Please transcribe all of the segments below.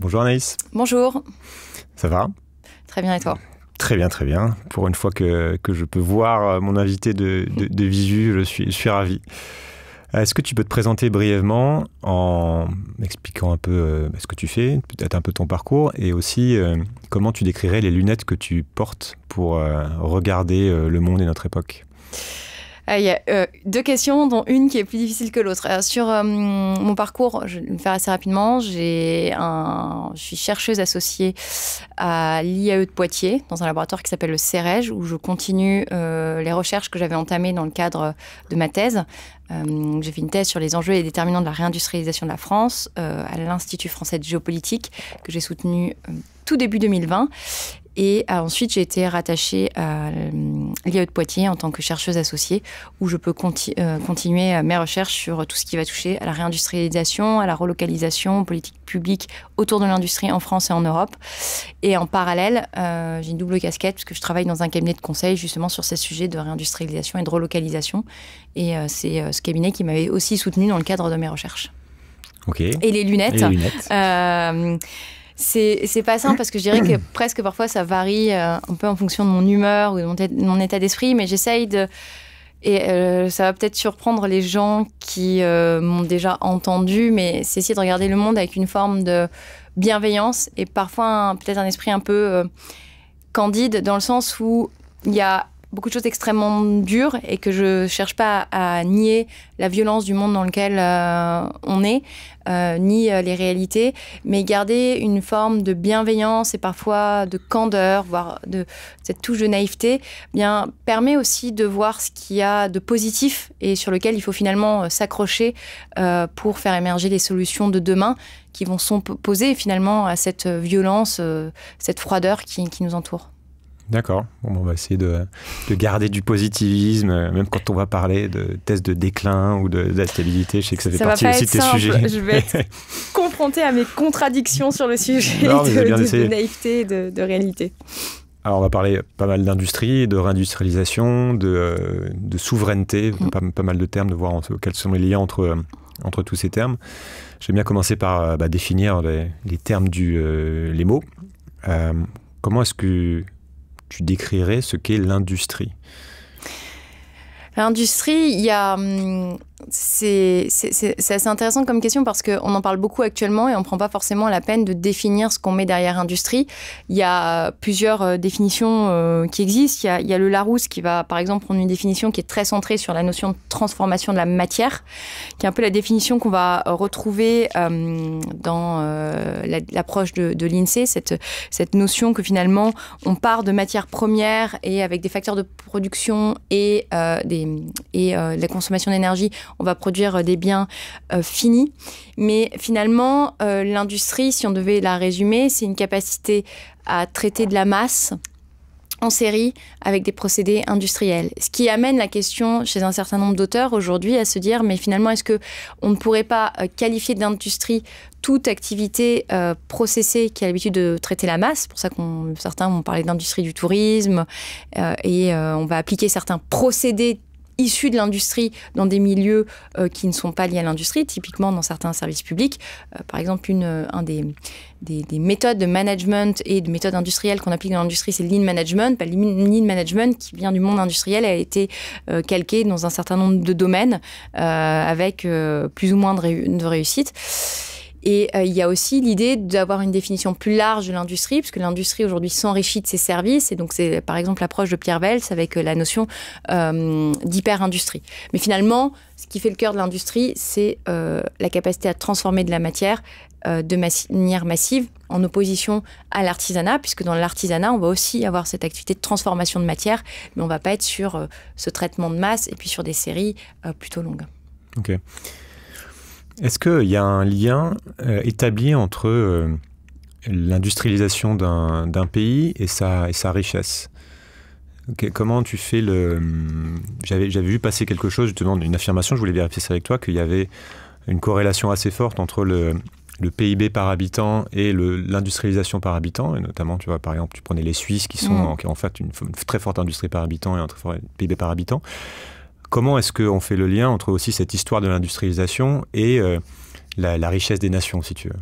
Bonjour Anaïs. Bonjour. Ça va Très bien et toi Très bien, très bien. Pour une fois que, je peux voir euh, mon invité de, de, de visu, je suis, je suis ravi. Euh, est-ce que tu peux te présenter brièvement en expliquant un peu euh, ce que tu fais, peut-être un peu ton parcours, et aussi comment tu décrirais les lunettes que tu portes pour regarder le monde et notre époque euh, il y a euh, deux questions, dont une qui est plus difficile que l'autre. Euh, sur mon parcours, je vais me faire assez rapidement. J'ai je suis chercheuse associée à l'IAE de Poitiers, dans un laboratoire qui s'appelle le CEREG, où je continue les recherches que j'avais entamées dans le cadre de ma thèse. j'ai fait une thèse sur les enjeux et les déterminants de la réindustrialisation de la France à l'Institut français de géopolitique que j'ai soutenu tout début 2020. Et euh, ensuite, j'ai été rattachée à euh, l'IAE de Poitiers en tant que chercheuse associée, où je peux euh, continuer mes recherches sur tout ce qui va toucher à la réindustrialisation, à la relocalisation, politique publique autour de l'industrie en France et en Europe. Et en parallèle, j'ai une double casquette, puisque je travaille dans un cabinet de conseil justement sur ces sujets de réindustrialisation et de relocalisation. Et c'est ce cabinet qui m'avait aussi soutenue dans le cadre de mes recherches. Et les lunettes. Et les lunettes c'est pas simple parce que je dirais que presque parfois ça varie euh, un peu en fonction de mon humeur ou de mon, état d'esprit, mais j'essaye de. Et euh, ça va peut-être surprendre les gens qui euh, m'ont déjà entendu, mais c'est essayer de regarder le monde avec une forme de bienveillance et parfois peut-être un esprit un peu candide dans le sens où il y a beaucoup de choses extrêmement dures et que je cherche pas à nier la violence du monde dans lequel euh, on est, euh, ni euh, les réalités, mais garder une forme de bienveillance et parfois de candeur, voire de cette touche de naïveté, eh bien permet aussi de voir ce qu'il y a de positif et sur lequel il faut finalement s'accrocher pour faire émerger les solutions de demain qui vont s'opposer finalement à cette violence, cette froideur qui nous entoure. D'accord. on va essayer de, de, garder du positivisme, euh, même quand on va parler de tests de déclin ou de, stabilité. Je sais que ça fait partie aussi de tes sujets. Je vais être confronté à mes contradictions sur le sujet de, de, naïveté et de réalité. Alors, on va parler pas mal d'industrie, de réindustrialisation, de, euh, de souveraineté, mhm. pas, mal de termes, de voir quels sont les liens entre, euh, entre tous ces termes. J'aime bien commencer par bah, définir les, termes du, les mots. comment est-ce que tu décrirais ce qu'est l'industrie L'industrie, il y a hum, c'est assez intéressant comme question parce qu'on en parle beaucoup actuellement et on ne prend pas forcément la peine de définir ce qu'on met derrière industrie. Il y a plusieurs euh, définitions euh, qui existent. Il y, a, il y, a, le Larousse qui va, par exemple, prendre une définition qui est très centrée sur la notion de transformation de la matière, qui est un peu la définition qu'on va retrouver euh, dans l'approche de, de l'INSEE, cette, cette notion que finalement on part de matières premières et avec des facteurs de production et, des, et la consommation d'énergie, on va produire euh, des biens euh, finis. Mais finalement, euh, l'industrie, si on devait la résumer, c'est une capacité à traiter de la masse en série avec des procédés industriels. Ce qui amène la question chez un certain nombre d'auteurs aujourd'hui à se dire mais finalement est-ce que on ne pourrait pas qualifier d'industrie toute activité processée qui a l'habitude de traiter la masse, c'est pour ça qu'on certains vont parler d'industrie du tourisme et on va appliquer certains procédés issus de l'industrie dans des milieux euh, qui ne sont pas liés à l'industrie, typiquement dans certains services publics. Euh, par exemple, une, euh, un des, des, méthodes de management et de méthodes industrielles qu'on applique dans l'industrie, c'est le lean management. Bah, le lean management, qui vient du monde industriel, a été calqué dans un certain nombre de domaines avec plus ou moins de réussite. Et euh, il y a aussi l'idée d'avoir une définition plus large de l'industrie, puisque l'industrie aujourd'hui s'enrichit de ses services. Et donc, c'est par exemple l'approche de Pierre Vels avec euh, la notion euh, d'hyper-industrie. Mais finalement, ce qui fait le cœur de l'industrie, c'est la capacité à transformer de la matière de manière massive, en opposition à l'artisanat, puisque dans l'artisanat, on va aussi avoir cette activité de transformation de matière, mais on ne va pas être sur ce traitement de masse et puis sur des séries plutôt longues. Ok. Est-ce qu'il y a un lien euh, établi entre euh, l'industrialisation d'un pays et sa, et sa richesse Comment tu fais le... Hmm, j'avais vu passer quelque chose, justement, une affirmation, je voulais vérifier ça avec toi, qu'il y avait une corrélation assez forte entre le, le PIB par habitant et l'industrialisation par habitant, et notamment, tu vois, par exemple, tu prenais les Suisses qui sont mm. en, ont en fait une, une, très forte industrie par habitant et un très fort PIB par habitant. Comment est-ce qu'on fait le lien entre aussi cette histoire de l'industrialisation et euh, la, richesse des nations, si tu veux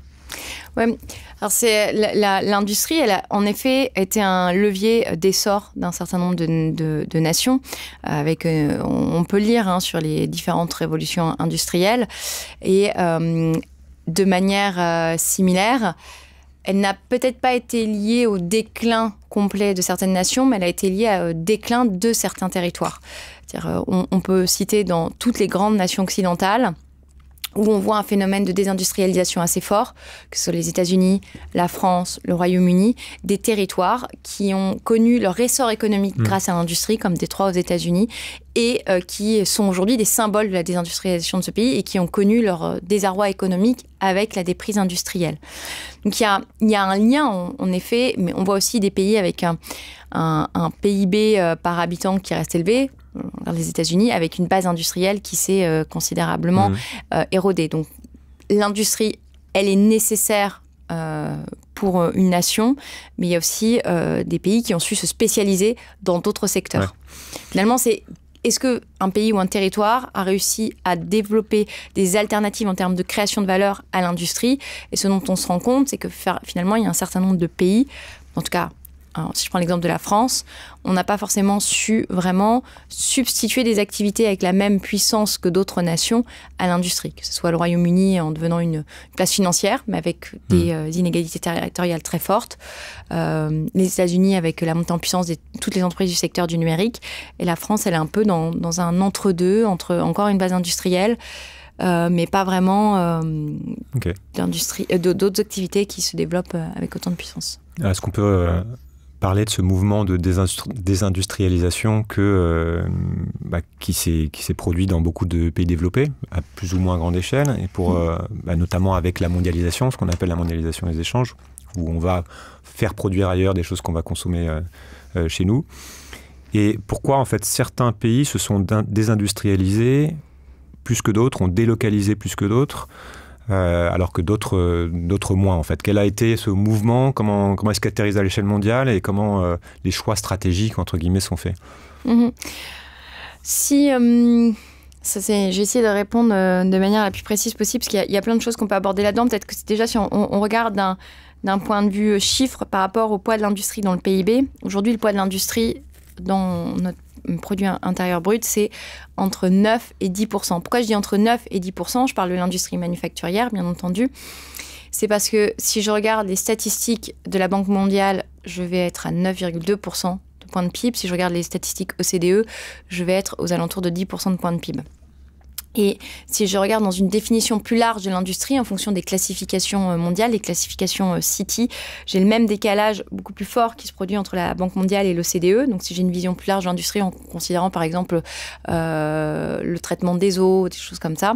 Ouais. Alors c'est l'industrie, elle a en effet été un levier euh, d'essor d'un certain nombre de, nations. Euh, avec, on peut lire hein, sur les différentes révolutions industrielles et de manière similaire elle n'a peut-être pas été liée au déclin complet de certaines nations, mais elle a été liée au euh, déclin de certains territoires. Euh, on, on peut citer dans toutes les grandes nations occidentales, où on voit un phénomène de désindustrialisation assez fort, que ce soit les États-Unis, la France, le Royaume-Uni, des territoires qui ont connu leur essor économique mmh. grâce à l'industrie, comme Détroit aux États-Unis, et euh, qui sont aujourd'hui des symboles de la désindustrialisation de ce pays et qui ont connu leur euh, désarroi économique avec la déprise industrielle. Donc il y a, un lien, en, effet, mais on voit aussi des pays avec un PIB euh, par habitant qui reste élevé, les États-Unis avec une base industrielle qui s'est euh, considérablement mmh. euh, érodée. Donc l'industrie, elle est nécessaire euh, pour une nation, mais il y a aussi des pays qui ont su se spécialiser dans d'autres secteurs. Finalement, c'est est-ce que un pays ou un territoire a réussi à développer des alternatives en termes de création de valeur à l'industrie Et ce dont on se rend compte, c'est que finalement, il y a un certain nombre de pays, en tout cas si je prends l'exemple de la France, on n'a pas forcément su vraiment substituer des activités avec la même puissance que d'autres nations à l'industrie, que ce soit le Royaume-Uni en devenant une place financière, mais avec des hmm. euh, inégalités territoriales très fortes, euh, les États-Unis avec la montée en puissance de toutes les entreprises du secteur du numérique, et la France, elle est un peu dans, un entre-deux, entre encore une base industrielle. Euh, mais pas vraiment euh, d'autres activités qui se développent avec autant de puissance. Est-ce qu'on peut Parler de ce mouvement de désindustrialisation que, euh, bah, qui s'est produit dans beaucoup de pays développés, à plus ou moins grande échelle, et pour, mm. euh, bah, notamment avec la mondialisation, ce qu'on appelle la mondialisation des échanges, où on va faire produire ailleurs des choses qu'on va consommer euh, chez nous. Et pourquoi, en fait, certains pays se sont désindustrialisés plus que d'autres, ont délocalisé plus que d'autres euh, alors que d'autres euh, d'autres moins en fait. Quel a été ce mouvement Comment comment est-ce à l'échelle mondiale et comment euh, les choix stratégiques entre guillemets sont faits mmh Si j'ai essayé de répondre de manière la plus précise possible parce qu'il y, y, a plein de choses qu'on peut aborder là-dedans. Peut-être que c'est déjà si on, on regarde d'un d'un point de vue chiffre par rapport au poids de l'industrie dans le PIB. Aujourd'hui, le poids de l'industrie dans notre produit intérieur brut, c'est entre 9 et 10 Pourquoi je dis entre 9 et 10 Je parle de l'industrie manufacturière, bien entendu. C'est parce que si je regarde les statistiques de la Banque mondiale, je vais être à 9,2 de points de PIB. Si je regarde les statistiques OCDE, je vais être aux alentours de 10 de points de PIB. Et si je regarde dans une définition plus large de l'industrie, en fonction des classifications euh, mondiales, les classifications euh, City, j'ai le même décalage beaucoup plus fort qui se produit entre la Banque mondiale et l'OCDE. Donc si j'ai une vision plus large de l'industrie en considérant par exemple euh, le traitement des eaux, des choses comme ça,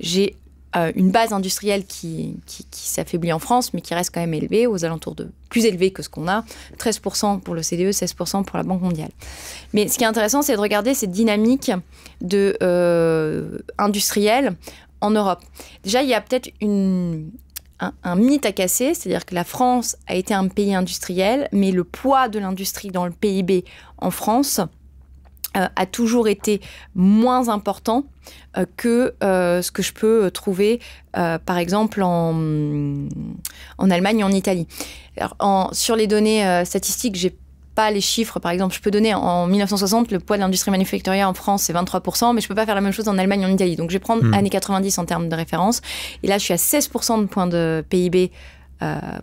j'ai euh, une base industrielle qui, qui, s'affaiblit en France, mais qui reste quand même élevée, aux alentours de plus élevée que ce qu'on a, 13% pour le CDE, 16% pour la Banque mondiale. Mais ce qui est intéressant, c'est de regarder cette dynamique de, euh, industrielle en Europe. Déjà, il y a peut-être une, un, mythe à casser, c'est-à-dire que la France a été un pays industriel, mais le poids de l'industrie dans le PIB en France euh, a toujours été moins important euh, que euh, ce que je peux euh, trouver, par exemple, en, en Allemagne et en Italie. Alors, en, sur les données statistiques, j'ai pas les chiffres. Par exemple, je peux donner en 1960, le poids de l'industrie manufacturière en France, c'est 23%, mais je peux pas faire la même chose en Allemagne, en Italie. Donc, je vais prendre hmm. années 90 en termes de référence. Et là, je suis à 16% de points de PIB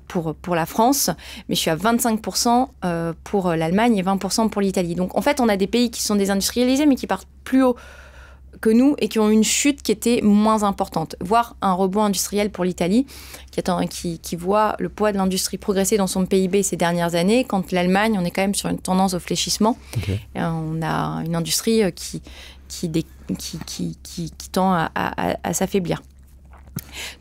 pour, pour la France, mais je suis à 25% pour l'Allemagne et 20% pour l'Italie. Donc, en fait, on a des pays qui sont désindustrialisés, mais qui partent plus haut que nous et qui ont une chute qui était moins importante, voire un rebond industriel pour l'Italie, qui, qui, voit le poids de l'industrie progresser dans son PIB ces dernières années, quand l'Allemagne, on est quand même sur une tendance au fléchissement. on a une industrie euh, qui, qui, qui tend à, à s'affaiblir.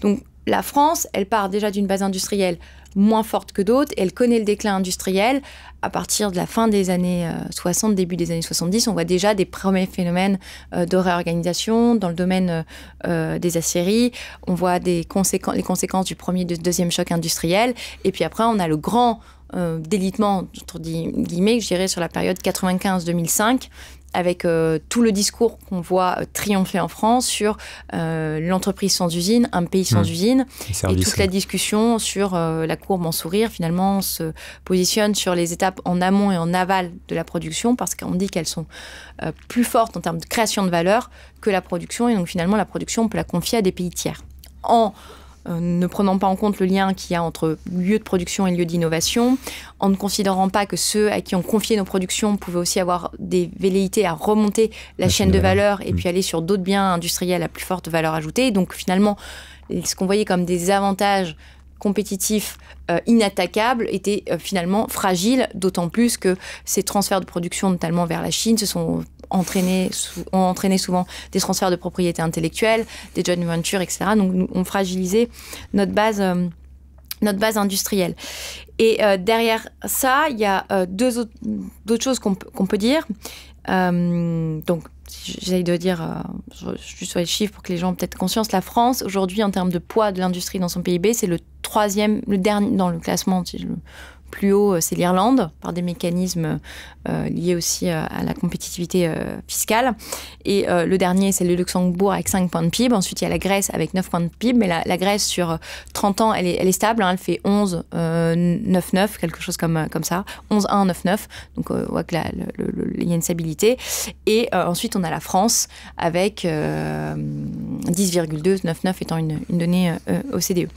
Donc la France, elle part déjà d'une base industrielle moins forte que d'autres. Elle connaît le déclin industriel. À partir de la fin des années 60, euh, début des années 70, on voit déjà des premiers phénomènes euh, de réorganisation dans le domaine euh, des aciéries. On voit des conséquences les conséquences du premier et du deuxième choc industriel. Et puis après, on a le grand délitement, entre guillemets, je dirais, sur la période 95-2005, avec euh, tout le discours qu'on voit euh, triompher en France sur euh, l'entreprise sans usine, un pays sans mmh. usine, et toute la discussion sur la courbe en sourire, finalement, se positionne sur les étapes en amont et en aval de la production, parce qu'on dit qu'elles sont plus fortes en termes de création de valeur que la production, et donc finalement, la production, on peut la confier à des pays tiers. En euh, ne prenant pas en compte le lien qu'il y a entre lieu de production et lieu d'innovation, en ne considérant pas que ceux à qui on confiait nos productions pouvaient aussi avoir des velléités à remonter la, chaîne, de valeur, et mm. puis aller sur d'autres biens industriels à plus forte valeur ajoutée. Donc finalement, ce qu'on voyait comme des avantages compétitifs euh, inattaquables étaient euh, finalement fragiles, d'autant plus que ces transferts de production, notamment vers la Chine, se sont entraîné, ont entraîné souvent des transferts de propriété intellectuelle, des joint ventures, etc. Donc, on fragilisait notre base, euh, notre base industrielle. Et euh, derrière ça, il y a euh, deux autres, choses qu'on peut dire. donc, j'essaye de dire, je suis sur les chiffres pour que les gens aient peut-être conscience, la France, aujourd'hui, en termes de poids de l'industrie dans son PIB, c'est le troisième, le dernier, dans le classement, plus haut, euh, c'est l'Irlande, par des mécanismes euh, liés aussi euh, à la compétitivité fiscale. Et le dernier, c'est le Luxembourg avec 5 points de PIB. Ensuite, il y a la Grèce avec 9 points de PIB. Mais la, Grèce, sur 30 ans, elle est, stable. Hein. elle fait 11, 9, quelque chose comme, comme ça. 11,199. Donc, on voit que il y a une stabilité. Et ensuite, on a la France avec 10,299 étant une, une donnée OCDE.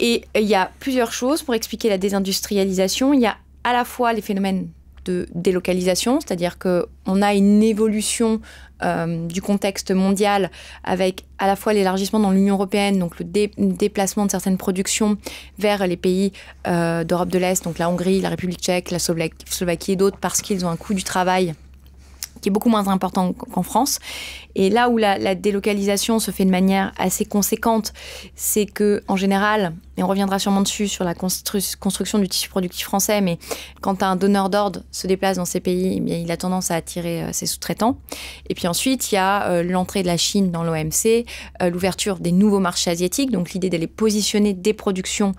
Et euh, il y a plusieurs choses pour expliquer la désindustrialisation. Il y a à la fois les phénomènes de délocalisation, c'est-à-dire qu'on a une évolution euh, du contexte mondial avec à la fois l'élargissement dans l'Union européenne, donc le déplacement de certaines productions vers les pays euh, d'Europe de l'Est, donc la Hongrie, la République tchèque, la Slovaquie et d'autres, parce qu'ils ont un coût du travail qui est beaucoup moins important qu'en France. Et là où la, délocalisation se fait de manière assez conséquente, c'est que en général, et on reviendra sûrement dessus sur la construction du tissu productif français, mais quand un donneur d'ordre se déplace dans ces pays, eh bien, il a tendance à attirer euh, ses sous-traitants. Et puis ensuite, il y a euh, l'entrée de la Chine dans l'OMC, euh, l'ouverture des nouveaux marchés asiatiques, donc l'idée d'aller positionner des productions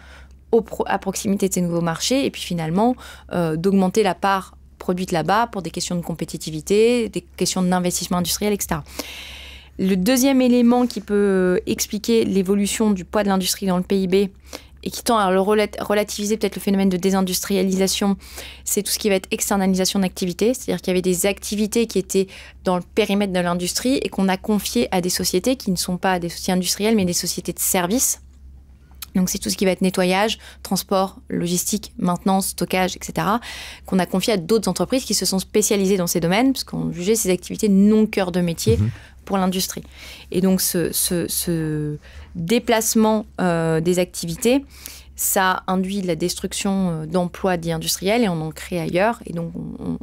à proximité de ces nouveaux marchés, et puis finalement d'augmenter la part produites là-bas pour des questions de compétitivité, des questions d'investissement industriel, etc. Le deuxième élément qui peut expliquer l'évolution du poids de l'industrie dans le PIB et qui tend à le relativiser peut-être le phénomène de désindustrialisation, c'est tout ce qui va être externalisation d'activités, c'est-à-dire qu'il y avait des activités qui étaient dans le périmètre de l'industrie et qu'on a confiées à des sociétés qui ne sont pas des sociétés industrielles mais des sociétés de services donc c'est tout ce qui va être nettoyage, transport, logistique, maintenance, stockage, etc., qu'on a confié à d'autres entreprises qui se sont spécialisées dans ces domaines, puisqu'on jugeait ces activités non cœur de métier mhm. pour l'industrie. Et donc ce, déplacement euh, des activités, ça induit la destruction euh, d'emplois dits industriels et on en crée ailleurs. Et donc,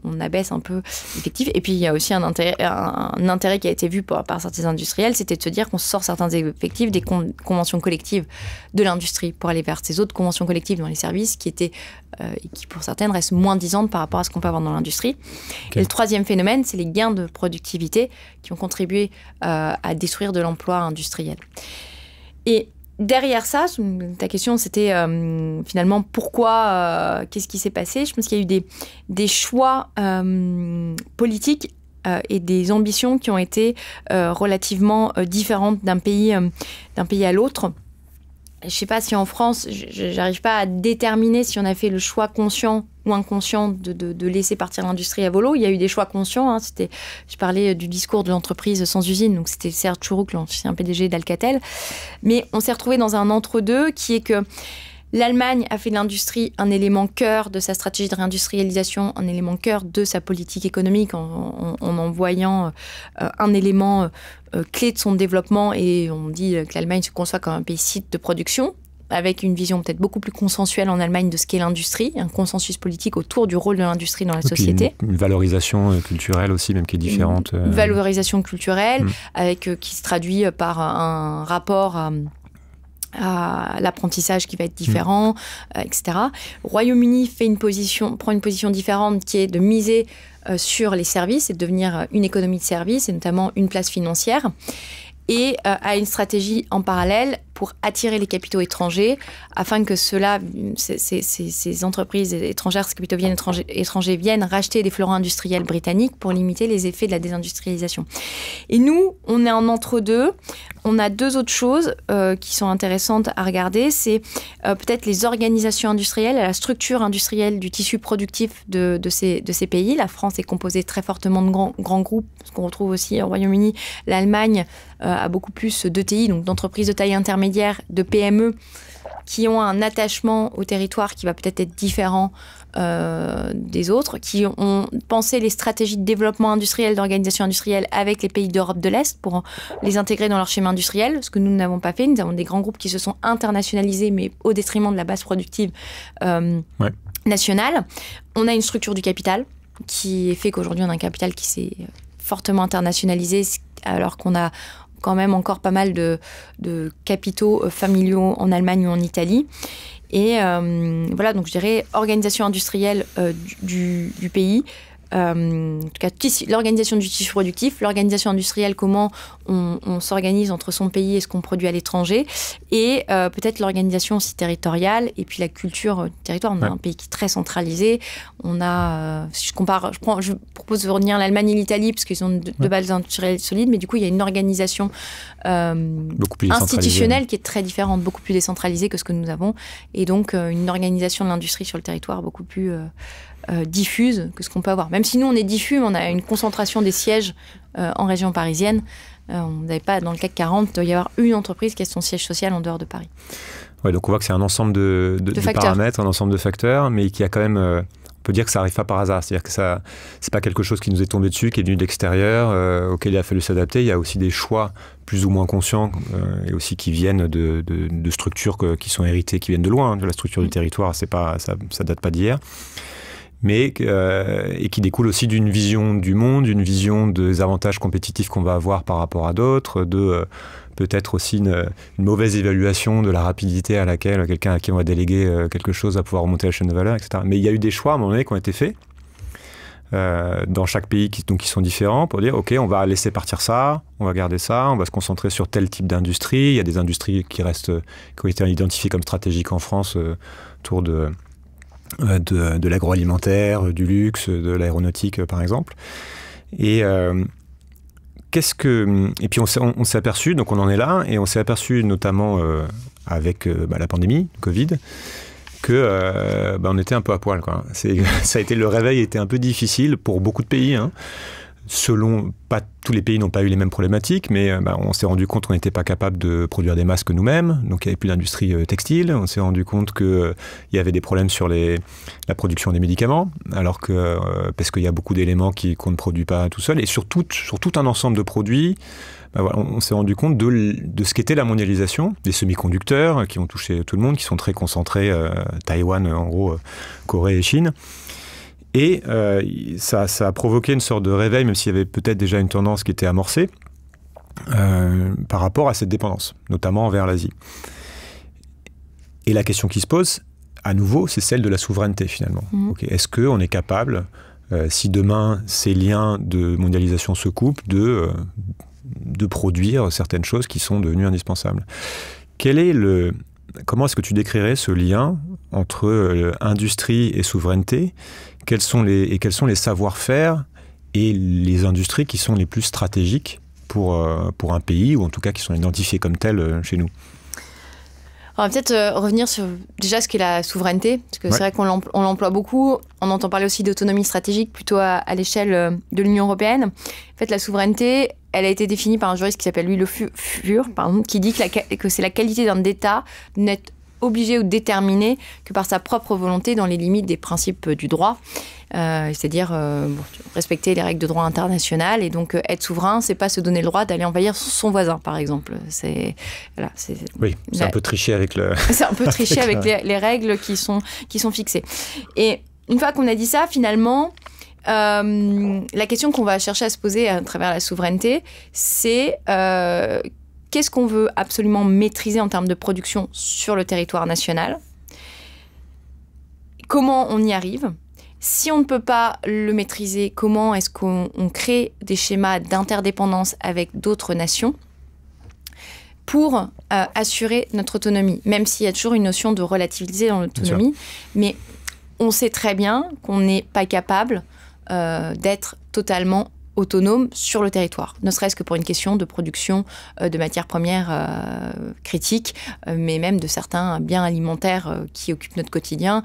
on, abaisse un peu l'effectif. Et puis, il y a aussi un intérêt, un intérêt qui a été vu par, certains industriels, c'était de se dire qu'on sort certains effectifs des conventions collectives de l'industrie pour aller vers ces autres conventions collectives dans les services qui étaient, euh, et qui pour certaines restent moins disantes par rapport à ce qu'on peut avoir dans l'industrie. Et le troisième phénomène, c'est les gains de productivité qui ont contribué euh, à détruire de l'emploi industriel. Et derrière ça, ta question c'était euh, finalement pourquoi, euh, qu'est-ce qui s'est passé Je pense qu'il y a eu des, choix euh, politiques et des ambitions qui ont été relativement différentes d'un pays, d'un pays à l'autre je ne sais pas si en France, je n'arrive pas à déterminer si on a fait le choix conscient ou inconscient de, laisser partir l'industrie à volo. Il y a eu des choix conscients. Hein. C'était, je parlais du discours de l'entreprise sans usine, donc c'était Serge Chourouk, l'ancien PDG d'Alcatel. Mais on s'est retrouvé dans un entre-deux qui est que L'Allemagne a fait de l'industrie un élément cœur de sa stratégie de réindustrialisation, un élément cœur de sa politique économique en, en, en envoyant euh, un élément euh, euh, clé de son développement et on dit euh, que l'Allemagne se conçoit comme un pays site de production avec une vision peut-être beaucoup plus consensuelle en Allemagne de ce qu'est l'industrie, un consensus politique autour du rôle de l'industrie dans la société. Une, valorisation euh, culturelle aussi, même qui est différente. Une valorisation culturelle, mm. avec, qui se traduit par un rapport à, l'apprentissage qui va être différent, mm. etc. Royaume-Uni prend une position différente qui est de miser euh, sur les services et devenir euh, une économie de services et notamment une place financière et euh, à une stratégie en parallèle pour attirer les capitaux étrangers afin que ceux ces, entreprises étrangères, ces capitaux viennent étrangers, étrangers, viennent racheter des fleurons industriels britanniques pour limiter les effets de la désindustrialisation. Et nous, on est en entre-deux. On a deux autres choses euh, qui sont intéressantes à regarder. C'est euh, peut-être les organisations industrielles, la structure industrielle du tissu productif de, ces, de ces pays. La France est composée très fortement de grands, grands groupes, ce qu'on retrouve aussi au Royaume-Uni. L'Allemagne euh, a beaucoup plus d'ETI, donc d'entreprises de taille intermédiaire de PME qui ont un attachement au territoire qui va peut-être être différent euh, des autres, qui ont pensé les stratégies de développement industriel, d'organisation industrielle avec les pays d'Europe de l'Est pour les intégrer dans leur schéma industriel, ce que nous n'avons pas fait. Nous avons des grands groupes qui se sont internationalisés, mais au détriment de la base productive euh, nationale. On a une structure du capital qui fait qu'aujourd'hui on a un capital qui s'est fortement internationalisé, alors qu'on a quand même encore pas mal de, capitaux euh, familiaux en Allemagne ou en Italie. Et euh, voilà, donc je dirais organisation industrielle euh, du, pays, euh, en tout cas, l'organisation du tissu productif, l'organisation industrielle, comment on, s'organise entre son pays et ce qu'on produit à l'étranger, et euh, peut-être l'organisation aussi territoriale, et puis la culture euh, du territoire. On a un pays qui est très centralisé. On a, si je compare, je, je propose de revenir l'Allemagne et l'Italie, parce qu'ils ont deux de bases industrielles solides, mais du coup, il y a une organisation institutionnelle qui est très différente, beaucoup plus décentralisée que ce que nous avons, et donc une organisation de l'industrie sur le territoire beaucoup plus euh, diffuse que ce qu'on peut avoir. Même si nous, on est diffus, on a une concentration des sièges euh, en région parisienne. Euh, on n'avait pas, dans le CAC 40, il doit y avoir une entreprise qui a son siège social en dehors de Paris. Oui donc on voit que c'est un ensemble de, paramètres, un ensemble de facteurs, mais qui a quand même peut dire que ça n'arrive pas par hasard. C'est-à-dire que ça, c'est pas quelque chose qui nous est tombé dessus, qui est venu de l'extérieur, auquel il a fallu s'adapter. Il y a aussi des choix plus ou moins conscients et aussi qui viennent de, structures qui sont héritées, qui viennent de loin. Hein, de la structure du mm. territoire, c'est pas, ça, ça date pas d'hier mais euh, et qui découle aussi d'une vision du monde, d'une vision des avantages compétitifs qu'on va avoir par rapport à d'autres, de euh, peut-être aussi une, mauvaise évaluation de la rapidité à laquelle quelqu'un à qui on va déléguer euh, quelque chose va pouvoir remonter la chaîne de valeur, etc. Mais il y a eu des choix à un moment donné qui ont été faits dans chaque pays qui, donc, qui sont différents pour dire ok on va laisser partir ça, on va garder ça, on va se concentrer sur tel type d'industrie. Il y a des industries qui restent qui ont été identifiées comme stratégiques en France autour de euh, de, l'agroalimentaire, du luxe, de l'aéronautique par exemple. Et euh, qu'est-ce que et puis on s'est, on, aperçu, donc on en est là, et on s'est aperçu notamment euh, avec bah, la pandémie, Covid, que bah, on était un peu à poil. Quoi. C'est, ça a été le réveil était un peu difficile pour beaucoup de pays. Hein selon, pas tous les pays n'ont pas eu les mêmes problématiques, mais euh, bah, on s'est rendu compte qu'on n'était pas capable de produire des masques nous-mêmes, donc il n'y avait plus d'industrie euh, textile. On s'est rendu compte qu'il euh, y avait des problèmes sur les, la production des médicaments, alors que parce qu'il y a beaucoup d'éléments qu'on ne produit pas tout seul, et sur tout, sur tout un ensemble de produits. Bah, on, s'est rendu compte de, de ce qu'était la mondialisation, des semi-conducteurs qui ont touché tout le monde, qui sont très concentrés, Taïwan en gros, Corée et Chine. Et euh, ça, a provoqué une sorte de réveil, même s'il y avait peut-être déjà une tendance qui était amorcée, euh, par rapport à cette dépendance, notamment envers l'Asie. Et la question qui se pose, à nouveau, c'est celle de la souveraineté finalement. Mmh. Est-ce qu'on est capable, euh, si demain ces liens de mondialisation se coupent, de, produire certaines choses qui sont devenues indispensables Quel est le, Comment est-ce que tu décrirais ce lien entre industrie et souveraineté quels sont les, et quels sont les savoir-faire et les industries qui sont les plus stratégiques pour, euh, pour un pays, ou en tout cas qui sont identifiées comme telles euh, chez nous. On va peut-être euh, revenir sur déjà ce qu'est la souveraineté, parce que c'est vrai qu'on l'emploie beaucoup. On entend parler aussi d'autonomie stratégique plutôt à, l'échelle de l'Union européenne. En fait, la souveraineté, elle a été définie par un juriste qui s'appelle lui le Fur, pardon, qui dit que, que c'est la qualité d'un État net obligé ou déterminé que par sa propre volonté dans les limites des principes euh, du droit, euh, c'est-à-dire euh, respecter les règles de droit international. Et donc être souverain, c'est pas se donner le droit d'aller envahir son voisin, par exemple. C'est voilà, oui, c'est un peu tricher avec le. C'est un peu tricher avec, les, les, règles qui sont qui sont fixées. Et une fois qu'on a dit ça, finalement. la question qu'on va chercher à se poser à travers la souveraineté, c'est qu'est-ce qu'on veut absolument maîtriser en termes de production sur le territoire national, comment on y arrive. Si on ne peut pas le maîtriser, comment est-ce qu'on crée des schémas d'interdépendance avec d'autres nations pour euh, assurer notre autonomie, même s'il y a toujours une notion de relativiser dans l'autonomie. Mais on sait très bien qu'on n'est pas capable euh, d'être totalement autonome sur le territoire, ne serait-ce que pour une question de production euh, de matières premières euh, critiques, euh, mais même de certains biens alimentaires qui occupent notre quotidien,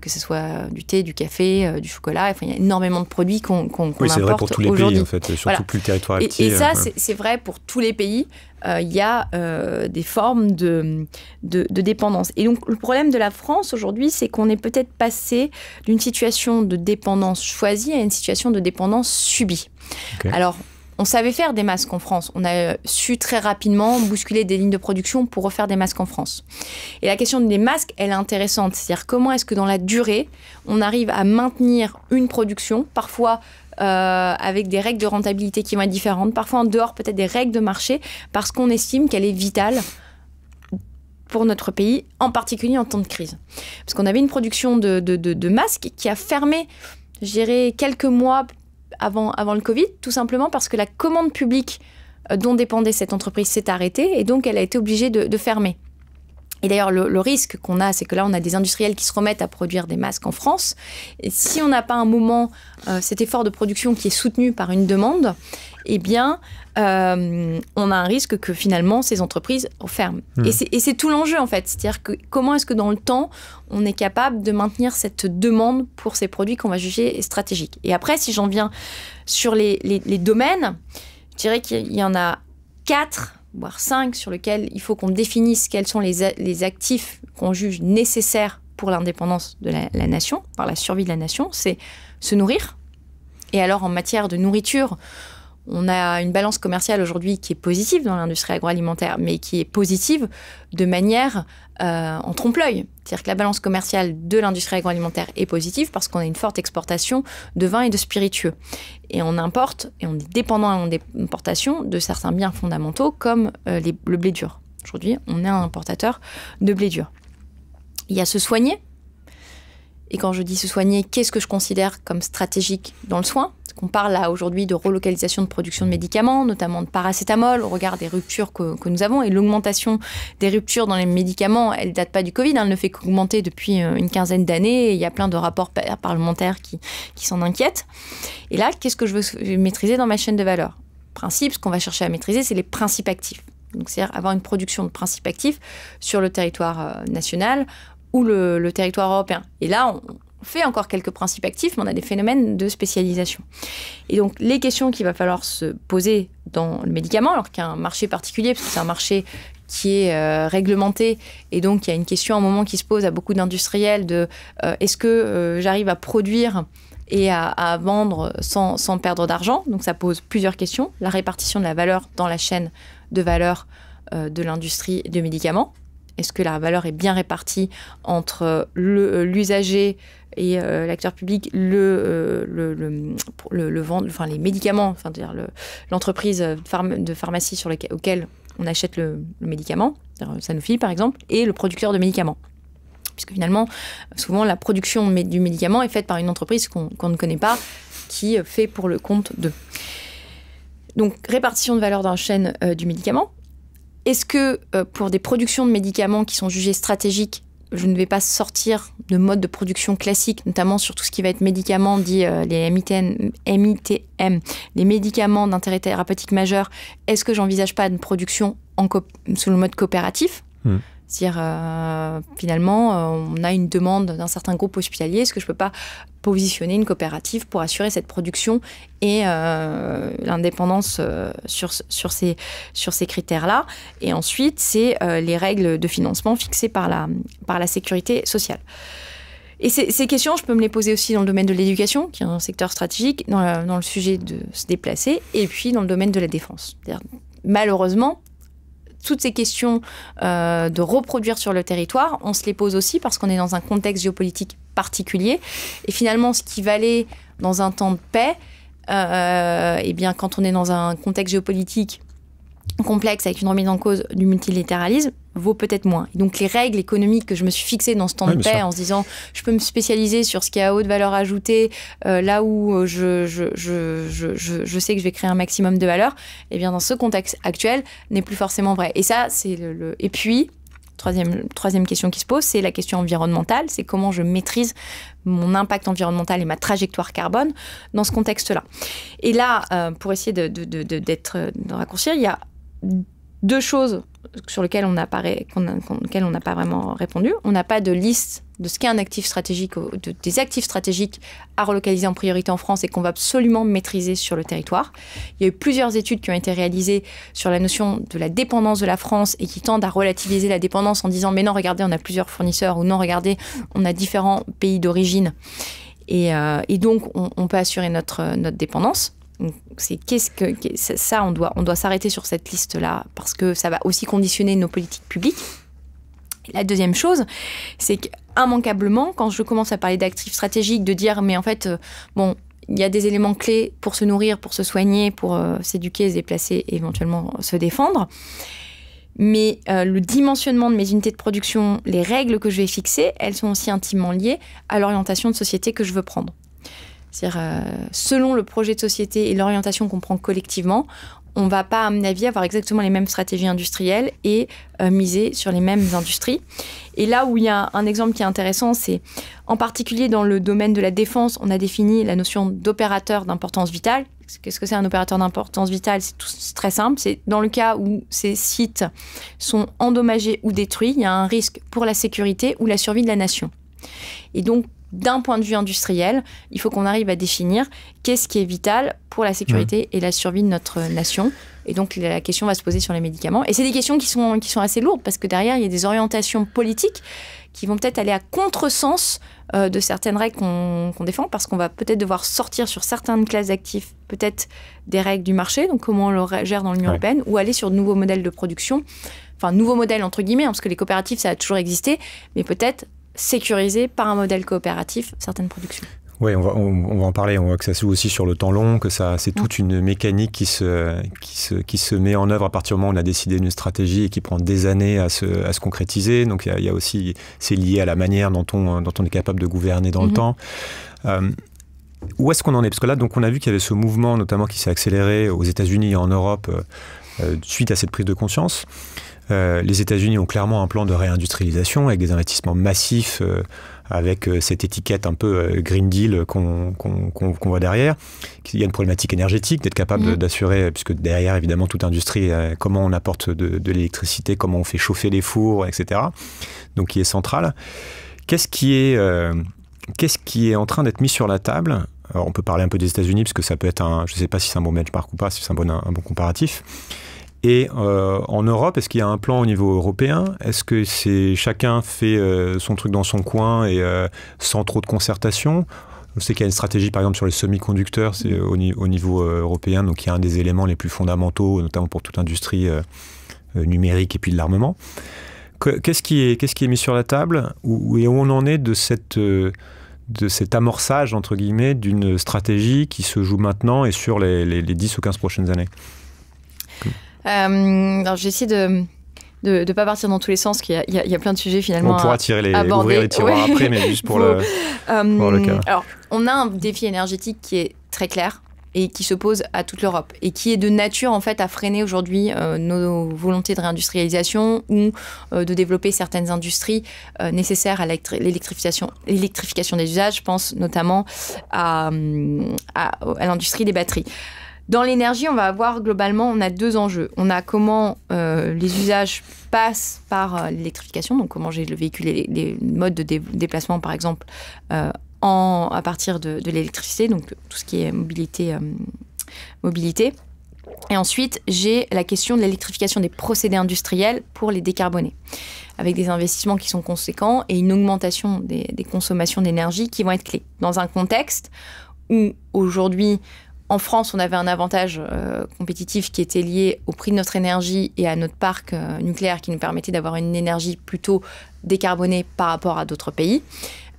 que ce soit du thé, du café, du chocolat. il y a énormément de produits qu'on importe aujourd'hui. c'est vrai pour tous les pays, en fait, surtout plus le territoire Et, et ça, c'est vrai pour tous les pays. Euh, il y a euh, des formes de, de, dépendance. Et donc le problème de la France aujourd'hui, c'est qu'on est, peut-être passé d'une situation de dépendance choisie à une situation de dépendance subie. Alors on savait faire des masques en France. On a su très rapidement bousculer des lignes de production pour refaire des masques en France. Et la question des masques, elle est intéressante. C'est-à-dire comment est-ce que dans la durée, on arrive à maintenir une production, parfois euh, avec des règles de rentabilité qui vont être différentes, parfois en dehors peut-être des règles de marché, parce qu'on estime qu'elle est vitale pour notre pays, en particulier en temps de crise. Parce qu'on avait une production de, masques qui a fermé, je quelques mois avant, le Covid, tout simplement parce que la commande publique euh, dont dépendait cette entreprise s'est arrêtée et donc elle a été obligée de fermer. Et d'ailleurs, le, risque qu'on a, c'est que là, on a des industriels qui se remettent à produire des masques en France. Et si on n'a pas un moment euh, cet effort de production qui est soutenu par une demande, eh bien, euh, on a un risque que finalement ces entreprises ferment. Hmm. Et c'est tout l'enjeu en fait. C'est-à-dire que comment est-ce que dans le temps, on est capable de maintenir cette demande pour ces produits qu'on va juger stratégiques. Et après, si j'en viens sur les, les domaines, je dirais qu'il y en a quatre voire 5, sur lequel il faut qu'on définisse quels sont les, actifs qu'on juge nécessaires pour l'indépendance de la nation, par la survie de la nation, c'est se nourrir. Et alors en matière de nourriture, on a une balance commerciale aujourd'hui qui est positive dans l'industrie agroalimentaire, mais qui est positive de manière euh, en trompe-l'œil. C'est-à-dire que la balance commerciale de l'industrie agroalimentaire est positive parce qu'on a une forte exportation de vins et de spiritueux. Et on importe, et on est dépendant à l'importation de certains biens fondamentaux comme euh, le blé dur. Aujourd'hui, on est un importateur de blé dur. Il y a se soigner. Et quand je dis se soigner, qu'est-ce que je considère comme stratégique dans le soin qu'on parle là aujourd'hui de relocalisation de production de médicaments, notamment de paracétamol, au regard des ruptures que, nous avons. Et l'augmentation des ruptures dans les médicaments, elle date pas du Covid, hein, elle ne fait qu'augmenter depuis euh, une quinzaine d'années. Il y a plein de rapports parlementaires qui, s'en inquiètent. Et là, qu'est-ce que je veux maîtriser dans ma chaîne de valeur Principe, ce qu'on va chercher à maîtriser, c'est les principes actifs. Donc, c'est-à-dire avoir une production de principes actifs sur le territoire euh, national ou le, le territoire européen. Et là, on, fait encore quelques principes actifs, mais on a des phénomènes de spécialisation. Et donc, les questions qu'il va falloir se poser dans le médicament, alors qu'il y a un marché particulier, parce que c'est un marché qui est euh, réglementé, et donc il y a une question à un moment qui se pose à beaucoup d'industriels de euh, est-ce que euh, j'arrive à produire et à, vendre sans, sans perdre d'argent Donc, ça pose plusieurs questions. La répartition de la valeur dans la chaîne de valeur de l'industrie du médicament. Est-ce que la valeur est bien répartie entre l'usager, et euh, l'acteur public le, euh, le, enfin, les médicaments, l'entreprise euh, de pharmacie sur lequel, auquel on achète le, médicament, Sanofi par exemple, et le producteur de médicaments puisque finalement, souvent, la production du médicament est faite par une entreprise qu'on ne connaît pas, qui fait pour le compte d'eux. Donc, répartition de valeur dans la chaîne du médicament. Est-ce que pour des productions de médicaments qui sont jugées stratégiques, je ne vais pas sortir de mode de production classique, notamment sur tout ce qui va être médicaments, dit euh, les MITM, les médicaments d'intérêt thérapeutique majeur. Est-ce que j'envisage pas une production en sous le mode coopératif hmm cest à dire euh, finalement, euh, on a une demande d'un certain groupe hospitalier, est-ce que je ne peux pas positionner une coopérative pour assurer cette production et euh, l'indépendance sur, ces, critères-là Et ensuite, c'est les règles de financement fixées par la, sécurité sociale. Et ces, questions, je peux me les poser aussi dans le domaine de l'éducation, qui est un secteur stratégique, dans, dans le sujet de se déplacer, et puis dans le domaine de la défense. Malheureusement, toutes ces questions euh, de reproduire sur le territoire, on se les pose aussi parce qu'on est dans un contexte géopolitique particulier. Et finalement, ce qui valait dans un temps de paix, euh, eh bien, quand on est dans un contexte géopolitique complexe avec une remise en cause du multilatéralisme, vaut peut-être moins. donc les règles économiques que je me suis fixées dans ce temps de paix en se disant je peux me spécialiser sur ce qui a haute valeur ajoutée, euh, là où euh, je je, je, je, je, sais que je vais créer un maximum de valeur, et eh bien dans ce contexte actuel n'est plus forcément vrai. Et ça, c'est le, Et puis, troisième, troisième question qui se pose, c'est la question environnementale, c'est comment je maîtrise mon impact environnemental et ma trajectoire carbone dans ce contexte-là. Et là, euh, pour essayer de, de, de raccourcir, il y a deux choses sur lequel on n'a pas, vraiment répondu. On n'a pas de liste de ce qu'est un actif stratégique, des actifs stratégiques à relocaliser en priorité en France et qu'on va absolument maîtriser sur le territoire. Il y a eu plusieurs études qui ont été réalisées sur la notion de la dépendance de la France et qui tendent à relativiser la dépendance en disant mais non, regardez, on a plusieurs fournisseurs ou non, regardez, on a différents pays d'origine. Et, euh, donc, on, peut assurer notre euh, dépendance c'est qu'est-ce que ça on doit on doit s'arrêter sur cette liste là parce que ça va aussi conditionner nos politiques publiques. la deuxième chose, c'est qu'immanquablement, quand je commence à parler d'actifs stratégiques, de dire mais en fait, euh, bon, il y a des éléments clés pour se nourrir, pour se soigner, pour euh, s'éduquer, se déplacer éventuellement se défendre. Mais euh, le dimensionnement de mes unités de production, les règles que je vais fixer, elles sont aussi intimement liées à l'orientation de société que je veux prendre. C'est-à-dire, euh, selon le projet de société et l'orientation qu'on prend collectivement, on ne va pas, à mon avis, avoir exactement les mêmes stratégies industrielles et euh, miser sur les mêmes industries. Et là où il y a un exemple qui est intéressant, c'est en particulier dans le domaine de la défense, on a défini la notion d'opérateur d'importance vitale. Qu'est-ce que c'est un opérateur d'importance vitale C'est très simple. C'est dans le cas où ces sites sont endommagés ou détruits, il y a un risque pour la sécurité ou la survie de la nation. Et donc, d'un point de vue industriel, il faut qu'on arrive à définir qu'est-ce qui est vital pour la sécurité et la survie de notre nation. Et donc la question va se poser sur les médicaments. Et c'est des questions qui sont, qui sont assez lourdes parce que derrière, il y a des orientations politiques qui vont peut-être aller à contresens euh, de certaines règles qu'on défend parce qu'on va peut-être devoir sortir sur certaines classes d'actifs, peut-être des règles du marché, donc comment on le gère dans l'Union européenne, ou aller sur de nouveaux modèles de production enfin nouveaux modèles entre guillemets, hein, parce que les coopératives ça a toujours existé, mais peut-être sécurisé par un modèle coopératif certaines productions. Oui, on va, en parler. On voit que ça se joue aussi sur le temps long, que ça, c'est toute une mécanique qui se, qui, qui se met en œuvre à partir du moment où on a décidé une stratégie et qui prend des années à se, concrétiser. Donc, il y, a aussi, c'est lié à la manière dont on, dont on est capable de gouverner dans le mhm. temps. Euh, où est-ce qu'on en est Parce que là, donc, on a vu qu'il y avait ce mouvement, notamment, qui s'est accéléré aux États-Unis et en Europe euh, euh, suite à cette prise de conscience. Euh, les États-Unis ont clairement un plan de réindustrialisation avec des investissements massifs, euh, avec euh, cette étiquette un peu Green Deal qu'on voit derrière. Il y a une problématique énergétique d'être capable mm. d'assurer, puisque derrière, évidemment, toute industrie, comment on apporte de, l'électricité, comment on fait chauffer les fours, etc. Donc, qui est central. Qu'est-ce qui est, qu'est-ce qui est en train d'être mis sur la table alors on peut parler un peu des États-Unis, parce que ça peut être un, je ne sais pas si c'est un bon benchmark ou pas, si c'est un bon comparatif. Et euh, en Europe, est-ce qu'il y a un plan au niveau européen Est-ce que c'est chacun fait euh, son truc dans son coin et euh, sans trop de concertation on sait qu'il y a une stratégie, par exemple, sur les semi-conducteurs c'est au, niveau européen, donc il y a un des éléments les plus fondamentaux, notamment pour toute industrie numérique et puis de l'armement. Qu'est-ce qui, qui, est mis sur la table et où on en est de cette de cet amorçage, entre guillemets, d'une stratégie qui se joue maintenant et sur les, les, 10 ou 15 prochaines années. Euh, alors j'essaie de de ne pas partir dans tous les sens, qu'il y, a plein de sujets finalement. On pourra tirer les, ouvrir les tiroirs après, mais juste pour, euh, le, cas. Alors, on a un défi énergétique qui est très clair et qui se pose à toute l'Europe et qui est de nature en fait à freiner aujourd'hui euh, nos volontés de réindustrialisation ou de développer certaines industries nécessaires à l'électrification l'électrification des usages je pense notamment à hum, l'industrie des batteries dans l'énergie, on va avoir globalement, on a deux enjeux. On a comment euh, les usages passent par euh, l'électrification, donc comment j'ai le véhicule et les, modes de déplacement, par exemple, euh, en, à partir de, l'électricité, donc tout ce qui est mobilité. mobilité. Et ensuite, j'ai la question de l'électrification des procédés industriels pour les décarboner, avec des investissements qui sont conséquents et une augmentation des, des consommations d'énergie qui vont être clés, dans un contexte où aujourd'hui en France, on avait un avantage euh, compétitif qui était lié au prix de notre énergie et à notre parc euh, nucléaire qui nous permettait d'avoir une énergie plutôt décarbonée par rapport à d'autres pays,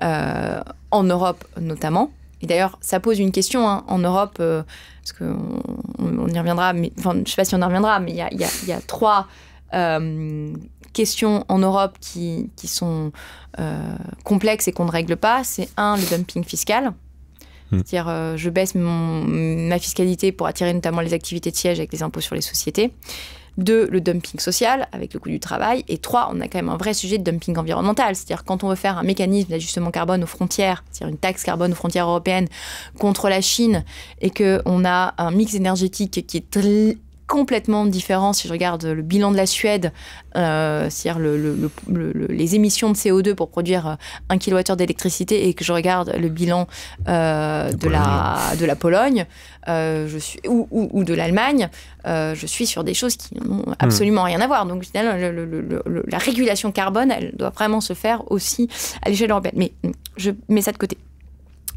euh, en Europe notamment. Et d'ailleurs, ça pose une question hein, en Europe, parce qu'on on y reviendra, mais, je ne sais pas si on y reviendra, mais il y a, trois questions en Europe qui sont complexes et qu'on ne règle pas. C'est un, le dumping fiscal Hmm. C'est-à-dire, euh, je baisse ma fiscalité pour attirer notamment les activités de siège avec les impôts sur les sociétés. Deux, le dumping social avec le coût du travail. Et trois, on a quand même un vrai sujet de dumping environnemental. C'est-à-dire, quand on veut faire un mécanisme d'ajustement carbone aux frontières, c'est-à-dire une taxe carbone aux frontières européennes contre la Chine, et qu'on a un mix énergétique qui est complètement différent si je regarde le bilan de la Suède, euh, c'est-à-dire les émissions de CO2 pour produire 1 euh, kWh d'électricité, et que je regarde le bilan euh, de, la, de la Pologne je suis, ou, de l'Allemagne, je suis sur des choses qui n'ont hmm. absolument rien à voir. Donc, la régulation carbone, elle doit vraiment se faire aussi à l'échelle européenne. Mais je mets ça de côté.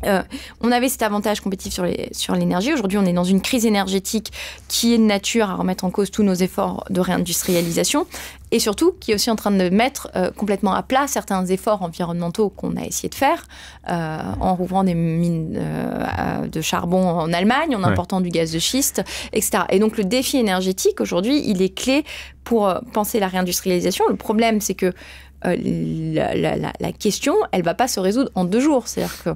Euh, on avait cet avantage compétitif sur, l'énergie. Aujourd'hui, on est dans une crise énergétique qui est de nature à remettre en cause tous nos efforts de réindustrialisation et surtout qui est aussi en train de mettre euh, complètement à plat certains efforts environnementaux qu'on a essayé de faire euh, en rouvrant des mines de charbon en Allemagne, en important du gaz de schiste, etc. Et donc le défi énergétique aujourd'hui, il est clé pour penser la réindustrialisation. Le problème, c'est que euh, la, question, elle va pas se résoudre en deux jours. C'est-à-dire que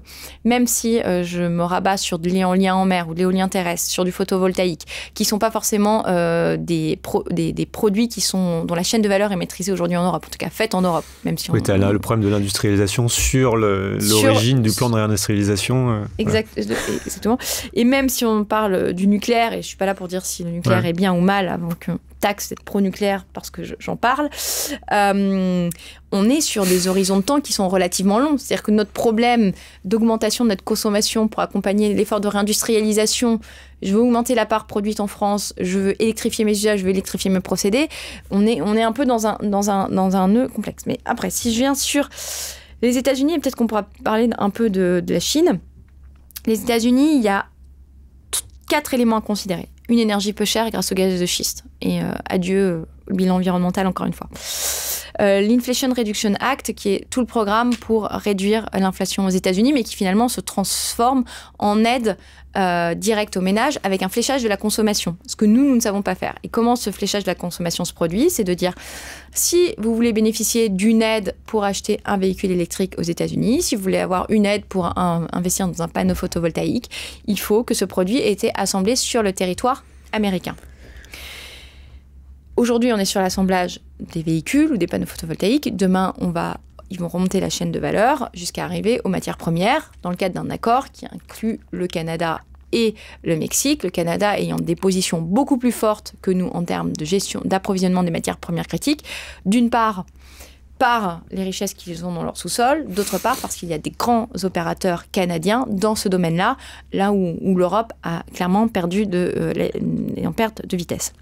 même si euh, je me rabats sur de l'éolien en mer ou de l'éolien terrestre, sur du photovoltaïque, qui sont pas forcément euh, des, des, produits qui sont, dont la chaîne de valeur est maîtrisée aujourd'hui en Europe, en tout cas faite en Europe, même si oui, as le problème de l'industrialisation sur l'origine du plan de réindustrialisation. Exactement. Et même si on parle du nucléaire, et je suis pas là pour dire si le nucléaire est bien ou mal avant que taxe d'être pro-nucléaire parce que j'en parle, euh, on est sur des horizons de temps qui sont relativement longs. C'est-à-dire que notre problème d'augmentation de notre consommation pour accompagner l'effort de réindustrialisation, je veux augmenter la part produite en France, je veux électrifier mes usages, je veux électrifier mes procédés, on est, on est un peu dans un, dans, un, dans un nœud complexe. Mais après, si je viens sur les États-Unis, peut-être qu'on pourra parler un peu de, de la Chine. Les États-Unis, il y a quatre éléments à considérer. Une énergie peu chère grâce au gaz de schiste. Et euh, adieu euh, bilan environnemental encore une fois. Euh, l'Inflation Reduction Act, qui est tout le programme pour réduire l'inflation aux États-Unis, mais qui finalement se transforme en aide euh, directe aux ménages avec un fléchage de la consommation, ce que nous, nous ne savons pas faire. Et comment ce fléchage de la consommation se produit C'est de dire, si vous voulez bénéficier d'une aide pour acheter un véhicule électrique aux États-Unis, si vous voulez avoir une aide pour investir dans un panneau photovoltaïque, il faut que ce produit ait été assemblé sur le territoire américain aujourd'hui, on est sur l'assemblage des véhicules ou des panneaux photovoltaïques. Demain, on va, ils vont remonter la chaîne de valeur jusqu'à arriver aux matières premières dans le cadre d'un accord qui inclut le Canada et le Mexique, le Canada ayant des positions beaucoup plus fortes que nous en termes de gestion d'approvisionnement des matières premières critiques. D'une part, par les richesses qu'ils ont dans leur sous-sol, d'autre part parce qu'il y a des grands opérateurs canadiens dans ce domaine-là, là où, l'Europe a clairement perdu de, euh, en perte de vitesse.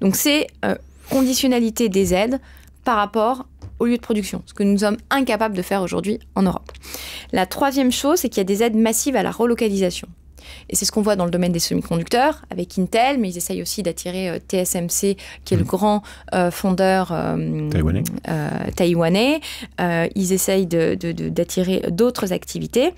Donc c'est euh, conditionnalité des aides par rapport au lieu de production, ce que nous sommes incapables de faire aujourd'hui en Europe. La troisième chose, c'est qu'il y a des aides massives à la relocalisation. Et c'est ce qu'on voit dans le domaine des semi-conducteurs avec Intel, mais ils essayent aussi d'attirer euh, TSMC, qui est le mmh. grand euh, fondeur taïwanais. taïwanais. ils essayent d'attirer d'autres activités.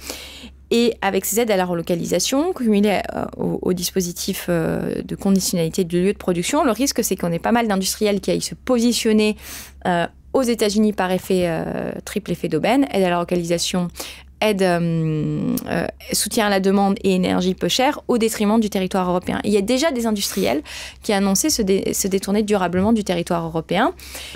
Et avec ces aides à la relocalisation, cumulées euh, au, dispositif euh, de conditionnalité du lieu de production, le risque, c'est qu'on ait pas mal d'industriels qui aillent se positionner euh, aux États-Unis par effet triple effet d'aubaine, aide à la relocalisation aide, euh, euh, soutien à la demande et énergie peu chère au détriment du territoire européen. Il y a déjà des industriels qui annonçaient se, se détourner durablement du territoire européen.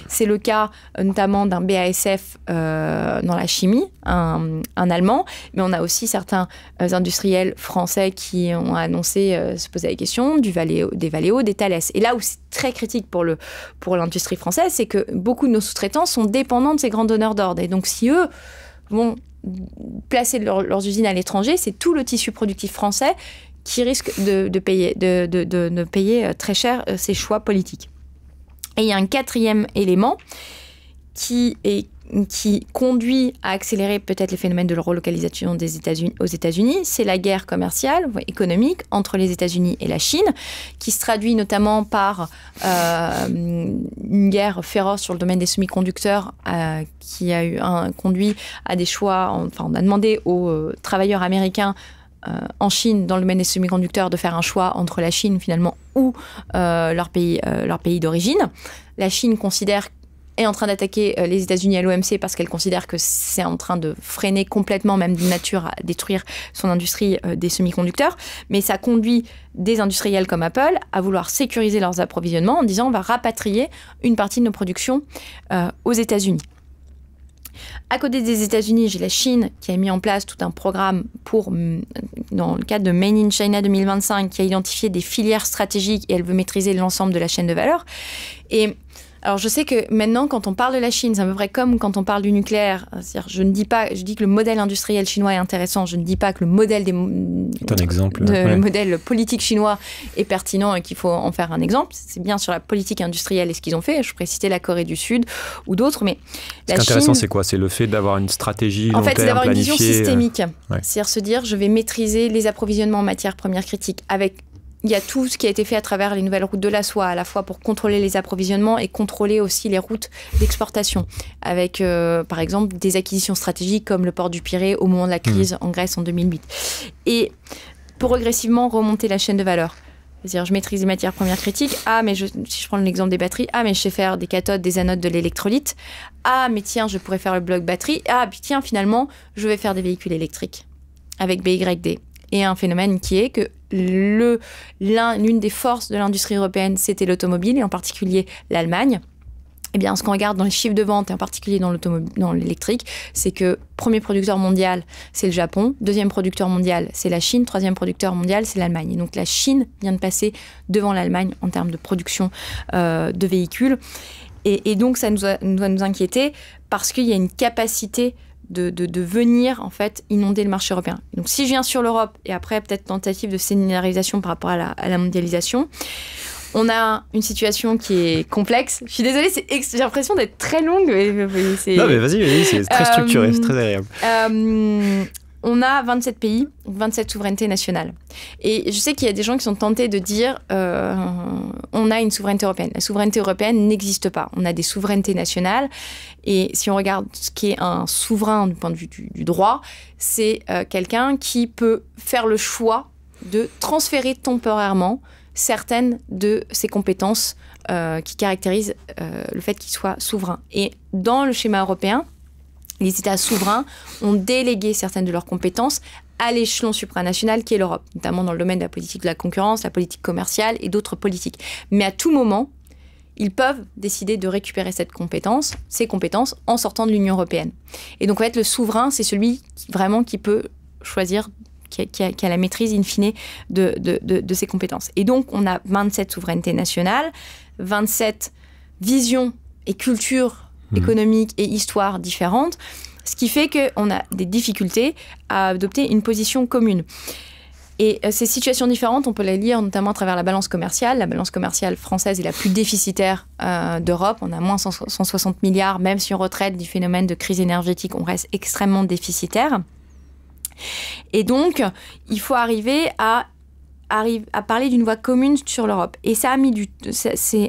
C'est le cas euh, notamment d'un BASF dans la chimie, un, un, Allemand, mais on a aussi certains industriels français qui ont annoncé se poser la question du valéo des valéo des Thales. Et là où c'est très critique pour l'industrie pour française, c'est que beaucoup de nos sous-traitants sont dépendants de ces grands donneurs d'ordre. Et donc si eux vont placer leurs usines à l'étranger, c'est tout le tissu productif français qui risque de, payer, de, payer euh, très cher euh, ses choix politiques. Et il y a un quatrième élément qui est qui conduit à accélérer peut-être les phénomènes de relocalisation des États-Unis aux États-Unis, c'est la guerre commerciale, économique entre les États-Unis et la Chine, qui se traduit notamment par euh, une guerre féroce sur le domaine des semi-conducteurs, euh, qui a eu un, conduit à des choix. Enfin, on a demandé aux euh, travailleurs américains en Chine, dans le domaine des semi-conducteurs, de faire un choix entre la Chine finalement ou leur pays, leur pays d'origine. La Chine considère est en train d'attaquer euh, les États-Unis à l'OMC parce qu'elle considère que c'est en train de freiner complètement, même de nature à détruire son industrie euh, des semi-conducteurs. Mais ça conduit des industriels comme Apple à vouloir sécuriser leurs approvisionnements en disant on va rapatrier une partie de nos productions euh, aux États-Unis. À côté des États-Unis, j'ai la Chine qui a mis en place tout un programme pour, mm, dans le cadre de Main in China 2025, qui a identifié des filières stratégiques et elle veut maîtriser l'ensemble de la chaîne de valeur. Et alors je sais que maintenant, quand on parle de la Chine, c'est un peu comme quand on parle du nucléaire. C'est-à-dire, je ne dis pas, je dis que le modèle industriel chinois est intéressant. Je ne dis pas que le modèle des, exemple, le modèle politique chinois est pertinent et qu'il faut en faire un exemple. C'est bien sur la politique industrielle et ce qu'ils ont fait. Je pourrais citer la Corée du Sud ou d'autres, mais Ce qui est intéressant, c'est quoi C'est le fait d'avoir une stratégie en fait, terme, d'avoir une vision euh, systémique. C'est-à-dire se dire, je vais maîtriser les approvisionnements en matières premières critiques avec il y a tout ce qui a été fait à travers les nouvelles routes de la soie, à la fois pour contrôler les approvisionnements et contrôler aussi les routes d'exportation, avec euh, par exemple des acquisitions stratégiques comme le port du Pirée au moment de la mmh. crise en Grèce en 2008. Et pour progressivement remonter la chaîne de valeur. C'est-à-dire, je maîtrise les matières premières critiques. Ah, mais je, si je prends l'exemple des batteries, ah, mais je sais faire des cathodes, des anodes, de l'électrolyte. Ah, mais tiens, je pourrais faire le bloc batterie. Ah, puis tiens, finalement, je vais faire des véhicules électriques avec BYD. Et un phénomène qui est que le, l'une des forces de l'industrie européenne, c'était l'automobile, et en particulier l'Allemagne. Eh bien, ce qu'on regarde dans les chiffres de vente, et en particulier dans, dans l'électrique, c'est que premier producteur mondial, c'est le Japon, deuxième producteur mondial, c'est la Chine, troisième producteur mondial, c'est l'Allemagne. Et donc la Chine vient de passer devant l'Allemagne en termes de production euh, de véhicules. Et, donc ça nous doit nous inquiéter parce qu'il y a une capacité de, venir en fait inonder le marché européen. Donc si je viens sur l'Europe et après peut-être tentative de séminarisation par rapport à la, mondialisation, on a une situation qui est complexe. Je suis désolée, j'ai l'impression d'être très longue. Mais, non mais vas-y, c'est très euh, structuré, c'est très agréable. Euh, on a 27 pays, 27 souverainetés nationales. Et je sais qu'il y a des gens qui sont tentés de dire euh, on a une souveraineté européenne. La souveraineté européenne n'existe pas. On a des souverainetés nationales. Et si on regarde ce qui est un souverain du point de vue du, droit, c'est euh, quelqu'un qui peut faire le choix de transférer temporairement certaines de ses compétences euh, qui caractérisent le fait qu'il soit souverain. Et dans le schéma européen, les États souverains ont délégué certaines de leurs compétences à l'échelon supranational qui est l'Europe, notamment dans le domaine de la politique de la concurrence, la politique commerciale et d'autres politiques. Mais à tout moment, ils peuvent décider de récupérer cette compétence, ces compétences, en sortant de l'Union européenne. Et donc, en fait, le souverain, c'est celui qui, vraiment qui peut choisir, qui a, la maîtrise in fine de, de, de ses compétences. Et donc, on a 27 souverainetés nationales, 27 visions et cultures économiques mhm. économique et histoire différentes, ce qui fait qu'on a des difficultés à adopter une position commune. Et euh, ces situations différentes, on peut les lire notamment à travers la balance commerciale. La balance commerciale française est la plus déficitaire euh, d'Europe. On a moins 160 milliards, même si on retraite du phénomène de crise énergétique, on reste extrêmement déficitaire. Et donc, il faut arriver à, à parler d'une voie commune sur l'Europe. Et ça a mis du,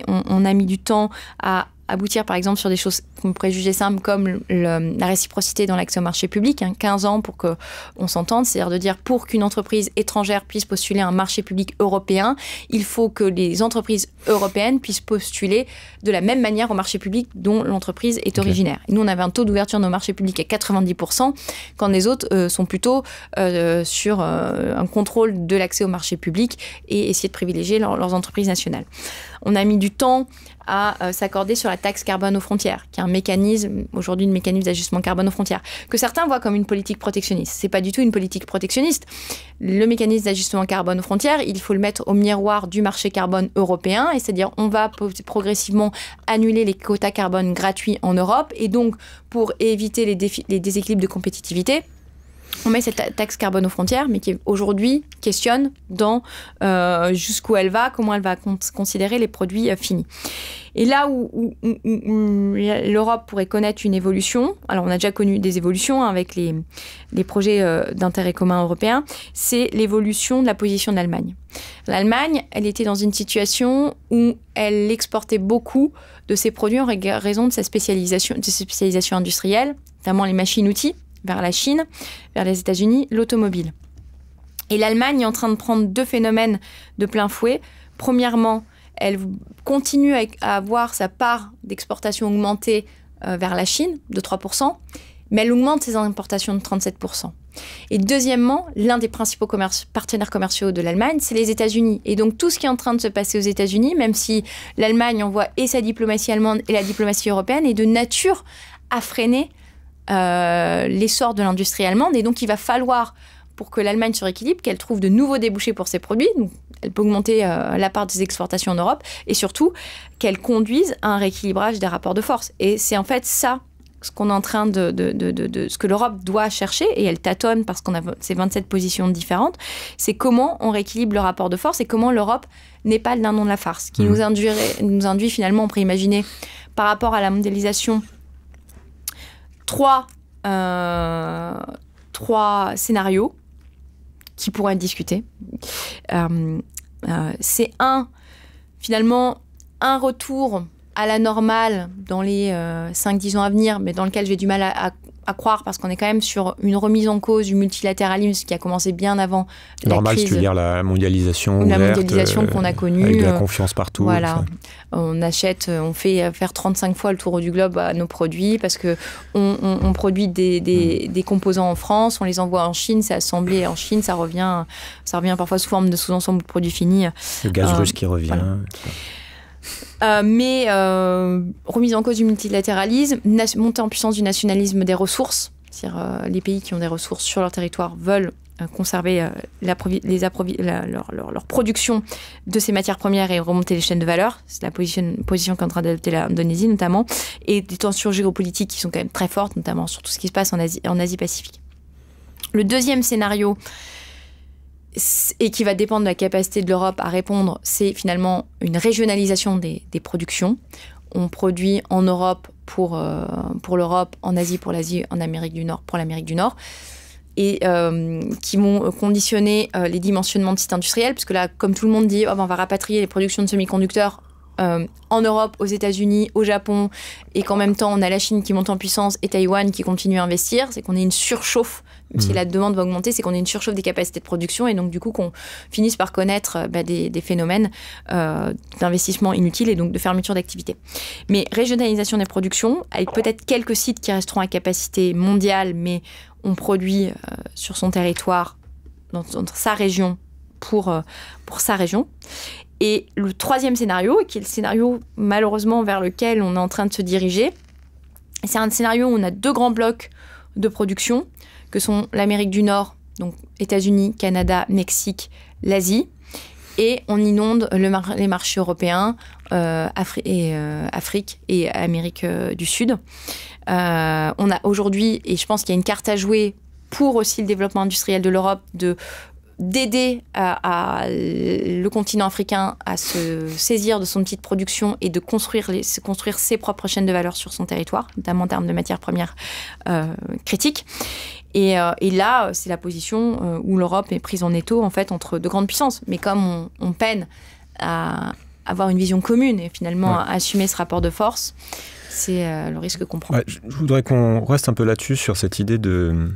on, a mis du temps à aboutir par exemple sur des choses qu'on pourrait juger simples comme la réciprocité dans l'accès au marché public, 15 hein, ans pour qu'on s'entende, c'est-à-dire de dire pour qu'une entreprise étrangère puisse postuler un marché public européen, il faut que les entreprises européennes puissent postuler de la même manière au marché public dont l'entreprise est originaire. nous, on avait un taux d'ouverture de nos marchés publics à 90%, quand les autres euh, sont plutôt euh, sur euh, un contrôle de l'accès au marché public et essayer de privilégier leurs entreprises nationales. On a mis du temps à euh, s'accorder sur la taxe carbone aux frontières, qui est un mécanisme, aujourd'hui, un mécanisme d'ajustement carbone aux frontières, que certains voient comme une politique protectionniste. n'est pas du tout une politique protectionniste. Le mécanisme d'ajustement carbone aux frontières, il faut le mettre au miroir du marché carbone européen, et c'est-à-dire on va progressivement annuler les quotas carbone gratuits en Europe, et donc pour éviter les déséquilibres de compétitivité, on met cette taxe carbone aux frontières, mais qui aujourd'hui questionne dans euh, jusqu'où elle va, comment elle va considérer les produits euh, finis. Et là où, l'Europe pourrait connaître une évolution, alors on a déjà connu des évolutions avec les, projets euh, d'intérêt commun européen, c'est l'évolution de la position de l'Allemagne. L'Allemagne, elle était dans une situation où elle exportait beaucoup de ses produits en raison de sa spécialisation, de notamment les machines-outils vers la Chine, vers les États-Unis, l'automobile. Et l'Allemagne est en train de prendre deux phénomènes de plein fouet. Premièrement, elle continue à avoir sa part d'exportation augmentée euh, vers la Chine de 3%, mais elle augmente ses importations de 37%. Et deuxièmement, l'un des principaux partenaires commerciaux de l'Allemagne, c'est les États-Unis. Et donc tout ce qui est en train de se passer aux États-Unis, même si l'Allemagne envoie et sa diplomatie allemande et la diplomatie européenne, est de nature à freiner euh, l'essor de l'industrie allemande. Et donc, il va falloir, pour que l'Allemagne se rééquilibre, qu'elle trouve de nouveaux débouchés pour ses produits. Donc, elle peut augmenter euh, la part des exportations en Europe et surtout qu'elle conduise à un rééquilibrage des rapports de force. Et c'est en fait ça ce qu'on est en train de, ce que l'Europe doit chercher et elle tâtonne parce qu'on a ces 27 positions différentes, c'est comment on rééquilibre le rapport de force et comment l'Europe n'est pas le nom de la farce, qui mmh. nous, nous induit finalement, on pourrait imaginer par rapport à la mondialisation euh, trois, scénarios qui pourraient être discutés. Euh, euh, c'est un, finalement, un retour à la normale dans les 5-10 euh, ans à venir, mais dans lequel j'ai du mal à, croire parce qu'on est quand même sur une remise en cause du multilatéralisme qui a commencé bien avant Normal, la crise. si tu veux dire la mondialisation ouverte, La mondialisation qu'on a euh, connue. Avec de la euh, confiance partout. Voilà. On achète, on fait faire 35 fois le tour du globe à nos produits parce que on, produit hmm. des, composants en France, on les envoie en Chine, c'est assemblé en Chine, ça revient, ça revient parfois sous forme de sous-ensemble de produits finis. Le gaz russe qui revient. Euh, mais euh, remise en cause du multilatéralisme, montée en puissance du nationalisme des ressources, c'est-à-dire euh, les pays qui ont des ressources sur leur territoire veulent conserver les leur, production de ces matières premières et remonter les chaînes de valeur. C'est la position, position qu'est en train d'adopter l'Indonésie notamment, et des tensions géopolitiques qui sont quand même très fortes, notamment sur tout ce qui se passe en Asie, en Asie Pacifique. Le deuxième scénario et qui va dépendre de la capacité de l'Europe à répondre, c'est finalement une régionalisation des, productions. On produit en Europe pour, euh, pour l'Europe, en Asie pour l'Asie, en Amérique du Nord pour l'Amérique du Nord, et euh, qui vont conditionner euh, les dimensionnements de sites industriels, puisque là, comme tout le monde dit, oh, ben, on va rapatrier les productions de semi-conducteurs euh, en Europe, aux États-Unis, au Japon, et qu'en même temps on a la Chine qui monte en puissance et Taïwan qui continue à investir, c'est qu'on ait une surchauffe, même si la demande va augmenter, c'est qu'on a une surchauffe des capacités de production et donc du coup qu'on finisse par connaître euh, bah, des, phénomènes euh, d'investissement inutile et donc de fermeture d'activité. Mais régionalisation des productions, avec peut-être quelques sites qui resteront à capacité mondiale, mais on produit sur son territoire, dans, sa région, pour sa région. Et le troisième scénario, qui est le scénario malheureusement vers lequel on est en train de se diriger, c'est un scénario où on a deux grands blocs de production, que sont l'Amérique du Nord, donc États-Unis, Canada, Mexique, l'Asie, et on inonde les marchés européens, euh, euh, Afrique et Amérique euh, du Sud. on a aujourd'hui, et je pense qu'il y a une carte à jouer pour aussi le développement industriel de l'Europe, de d'aider euh, à, le continent africain à se saisir de son petite production et de construire, construire ses propres chaînes de valeur sur son territoire, notamment en termes de matières premières euh, critiques. Et, euh, là, c'est la position où l'Europe est prise en étau en fait entre deux grandes puissances. Mais comme on, peine à avoir une vision commune et finalement à assumer ce rapport de force, c'est le risque qu'on prend. je voudrais qu'on reste un peu là-dessus sur cette idée de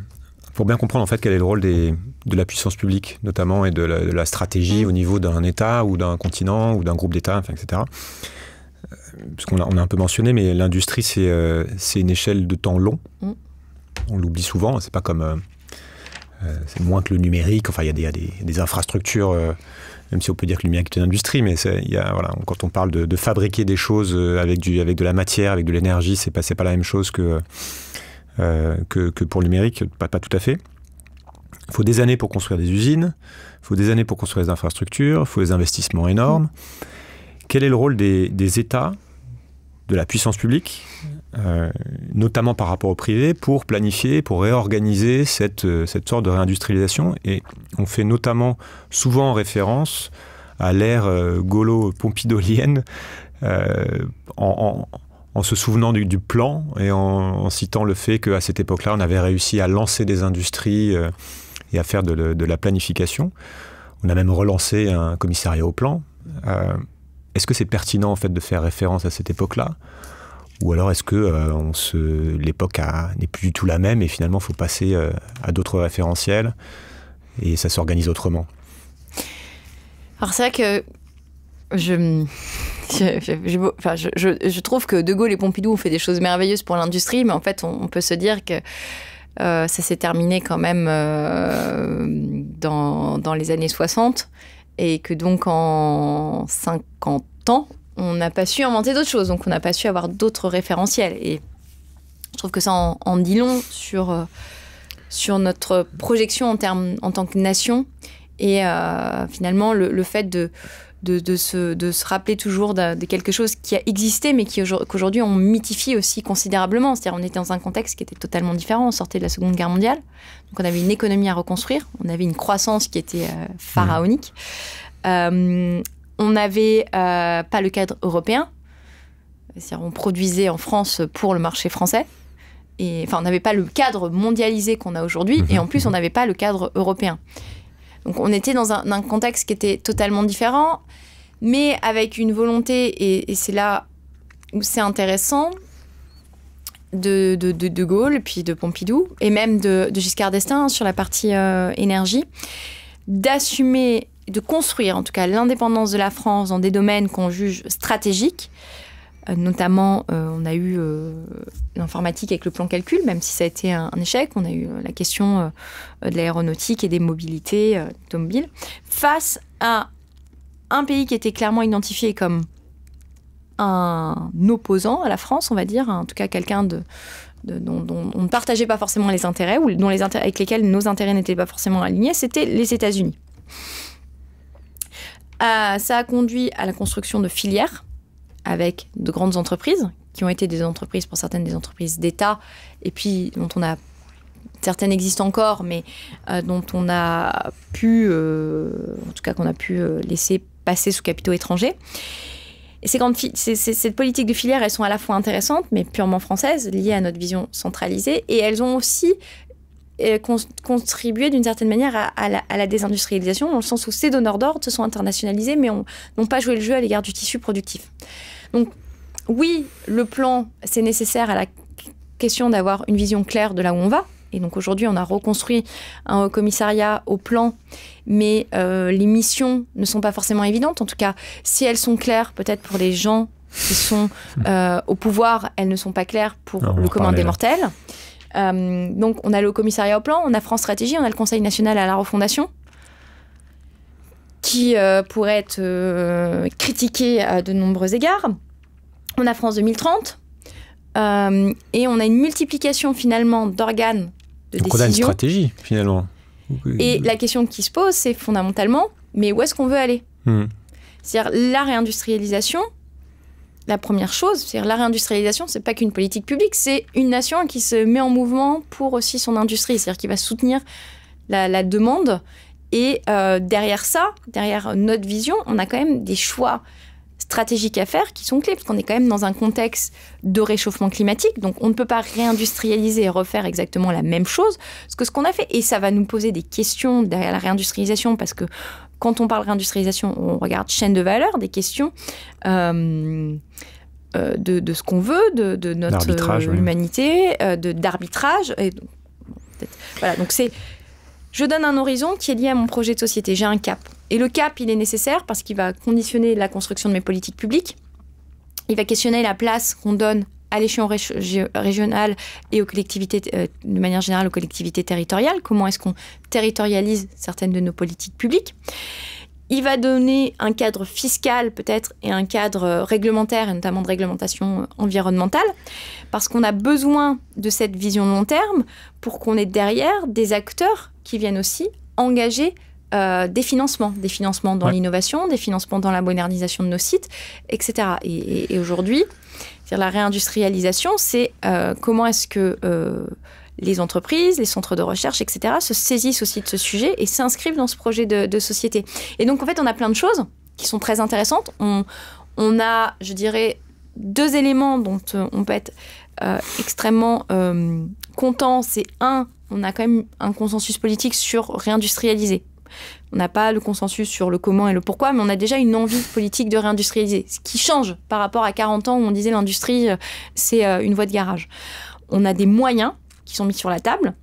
pour bien comprendre en fait quel est le rôle des, de la puissance publique, notamment, et de la, stratégie mm. au niveau d'un État ou d'un continent ou d'un groupe d'États, etc. Euh, qu'on a, on a un peu mentionné, mais l'industrie, c'est euh, une échelle de temps long. Mm. On l'oublie souvent, c'est pas comme. Euh, c'est moins que le numérique, enfin, il y a des, infrastructures, même si on peut dire que le numérique est une industrie, mais y a, quand on parle de, fabriquer des choses avec, du, avec de la matière, avec de l'énergie, c'est pas, pas la même chose que, que, pour le numérique, pas, pas tout à fait. Il faut des années pour construire des usines, il faut des années pour construire des infrastructures, il faut des investissements énormes. Quel est le rôle des, États, de la puissance publique, euh, notamment par rapport au privé, pour planifier, pour réorganiser euh, cette, sorte de réindustrialisation Et on fait notamment souvent référence à l'ère euh, gaulo-pompidolienne euh, en, se souvenant du, plan et en, citant le fait qu'à cette époque-là, on avait réussi à lancer des industries et à faire de, la planification. On a même relancé un commissariat au plan. Euh, est-ce que c'est pertinent en fait de faire référence à cette époque-là ou alors est-ce que euh, on se... l'époque n'est plus du tout la même et finalement il faut passer euh, à d'autres référentiels et ça s'organise autrement Alors c'est vrai que je, trouve que De Gaulle et Pompidou ont fait des choses merveilleuses pour l'industrie, mais en fait on peut se dire que euh, ça s'est terminé quand même euh, dans, dans, les années 60 et que donc en 50 ans, on n'a pas su inventer d'autres choses, donc on n'a pas su avoir d'autres référentiels. Et je trouve que ça en, dit long sur, euh, sur notre projection en, termes, en tant que nation et finalement le fait de de, se, rappeler toujours de, quelque chose qui a existé, mais qu'aujourd'hui on mythifie aussi considérablement. C'est-à-dire on était dans un contexte qui était totalement différent. On sortait de la Seconde Guerre mondiale, donc on avait une économie à reconstruire, on avait une croissance qui était euh, pharaonique. Euh, on n'avait euh, pas le cadre européen, c'est-à-dire on produisait en France pour le marché français. Et, enfin, on n'avait pas le cadre mondialisé qu'on a aujourd'hui, mmh et en plus, mmh on n'avait pas le cadre européen. Donc on était dans un, contexte qui était totalement différent, mais avec une volonté, et, c'est là où c'est intéressant, de, de, Gaulle, puis de Pompidou, et même de, Giscard d'Estaing sur la partie euh, énergie, d'assumer, de construire en tout cas l'indépendance de la France dans des domaines qu'on juge stratégiques, euh, notamment, euh, on a eu euh, l'informatique avec le plan calcul, même si ça a été un, échec. On a eu la question de l'aéronautique et des mobilités automobiles. Face à un pays qui était clairement identifié comme un opposant à la France, on va dire, en tout cas quelqu'un dont, on ne partageait pas forcément les intérêts ou dont les avec lesquels nos intérêts n'étaient pas forcément alignés, c'était les États-Unis. ça a conduit à la construction de filières avec de grandes entreprises, qui ont été des entreprises, pour certaines des entreprises d'État, et puis dont on a certaines existent encore, mais euh, dont on a pu, euh, en tout cas qu'on a pu euh, laisser passer sous capitaux étrangers. Et ces grandes cette politique de filière, elles sont à la fois intéressantes, mais purement françaises, liées à notre vision centralisée, et elles ont aussi euh, contribuer d'une certaine manière à, la, désindustrialisation, dans le sens où ces donneurs d'ordre se sont internationalisés, mais n'ont pas joué le jeu à l'égard du tissu productif. Donc, oui, le plan, c'est nécessaire à la question d'avoir une vision claire de là où on va. Et donc aujourd'hui, on a reconstruit un commissariat au plan, mais euh, les missions ne sont pas forcément évidentes. En tout cas, si elles sont claires, peut-être pour les gens qui sont euh, au pouvoir, elles ne sont pas claires pour le commun des mortels. Euh, donc on a le commissariat au plan, on a France Stratégie, on a le Conseil national à la refondation qui euh, pourrait être euh, critiqué à de nombreux égards. On a France 2030 et on a une multiplication finalement d'organes de Donc décision. On a une stratégie finalement. Et la question qui se pose, c'est fondamentalement, mais où est-ce qu'on veut aller hmm. C'est-à-dire la réindustrialisation, la première chose, c'est la réindustrialisation, c'est pas qu'une politique publique, c'est une nation qui se met en mouvement pour aussi son industrie, c'est-à-dire qui va soutenir la, demande. Et euh, derrière ça, derrière notre vision, on a quand même des choix stratégiques à faire qui sont clés, parce qu'on est quand même dans un contexte de réchauffement climatique, donc on ne peut pas réindustrialiser et refaire exactement la même chose que ce qu'on a fait. Et ça va nous poser des questions derrière la réindustrialisation, parce que quand on parle réindustrialisation, on regarde chaîne de valeur, des questions euh, euh, de, ce qu'on veut, de, notre humanité, euh, de d'arbitrage. Et donc, voilà, donc c'est. Je donne un horizon qui est lié à mon projet de société. J'ai un cap. Et le cap, il est nécessaire parce qu'il va conditionner la construction de mes politiques publiques. Il va questionner la place qu'on donne à l'échelon régional et aux collectivités, euh, de manière générale aux collectivités territoriales, comment est-ce qu'on territorialise certaines de nos politiques publiques. Il va donner un cadre fiscal peut-être et un cadre euh, réglementaire, et notamment de réglementation euh, environnementale, parce qu'on a besoin de cette vision long terme pour qu'on ait derrière des acteurs qui viennent aussi engager des financements, des financements dans l'innovation, des financements dans la modernisation de nos sites, etc. et aujourd'hui, la réindustrialisation, c'est euh, comment est-ce que euh, les entreprises, les centres de recherche, etc., se saisissent aussi de ce sujet et s'inscrivent dans ce projet de, société. Et donc, en fait, on a plein de choses qui sont très intéressantes. On, a, je dirais, deux éléments dont euh, on peut être extrêmement content. C'est un, on a quand même un consensus politique sur réindustrialiser on n'a pas le consensus sur le comment et le pourquoi, mais on a déjà une envie politique de réindustrialiser, ce qui change par rapport à 40 ans où on disait l'industrie, euh, c'est euh, une voie de garage. On a des moyens qui sont mis sur la table.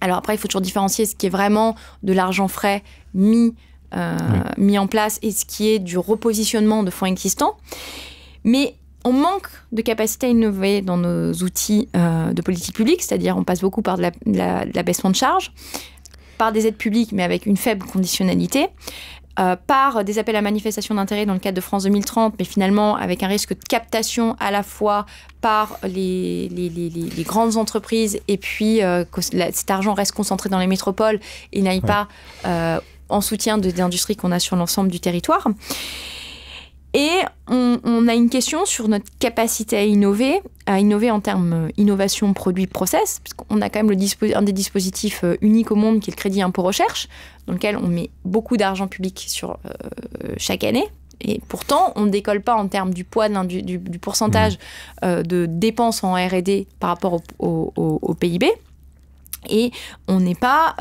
Alors après, il faut toujours différencier ce qui est vraiment de l'argent frais mis, euh, mis en place et ce qui est du repositionnement de fonds existants. Mais on manque de capacité à innover dans nos outils de politique publique, c'est-à-dire on passe beaucoup par de l'abaissement de, la de, charges par des aides publiques, mais avec une faible conditionnalité. Euh, par des appels à manifestation d'intérêt dans le cadre de France 2030, mais finalement avec un risque de captation à la fois par les, grandes entreprises et puis euh, que cet argent reste concentré dans les métropoles et n'aille pas euh, en soutien de, industries qu'on a sur l'ensemble du territoire. Et on, a une question sur notre capacité à innover, à innover en termes euh, innovation, produit, process, parce a quand même un des dispositifs euh, uniques au monde qui est le crédit impôt recherche, dans lequel on met beaucoup d'argent public sur euh, chaque année. Et pourtant, on ne décolle pas en termes du poids, du, pourcentage mmh. de dépenses en RD par rapport au, PIB. Et on n'est pas,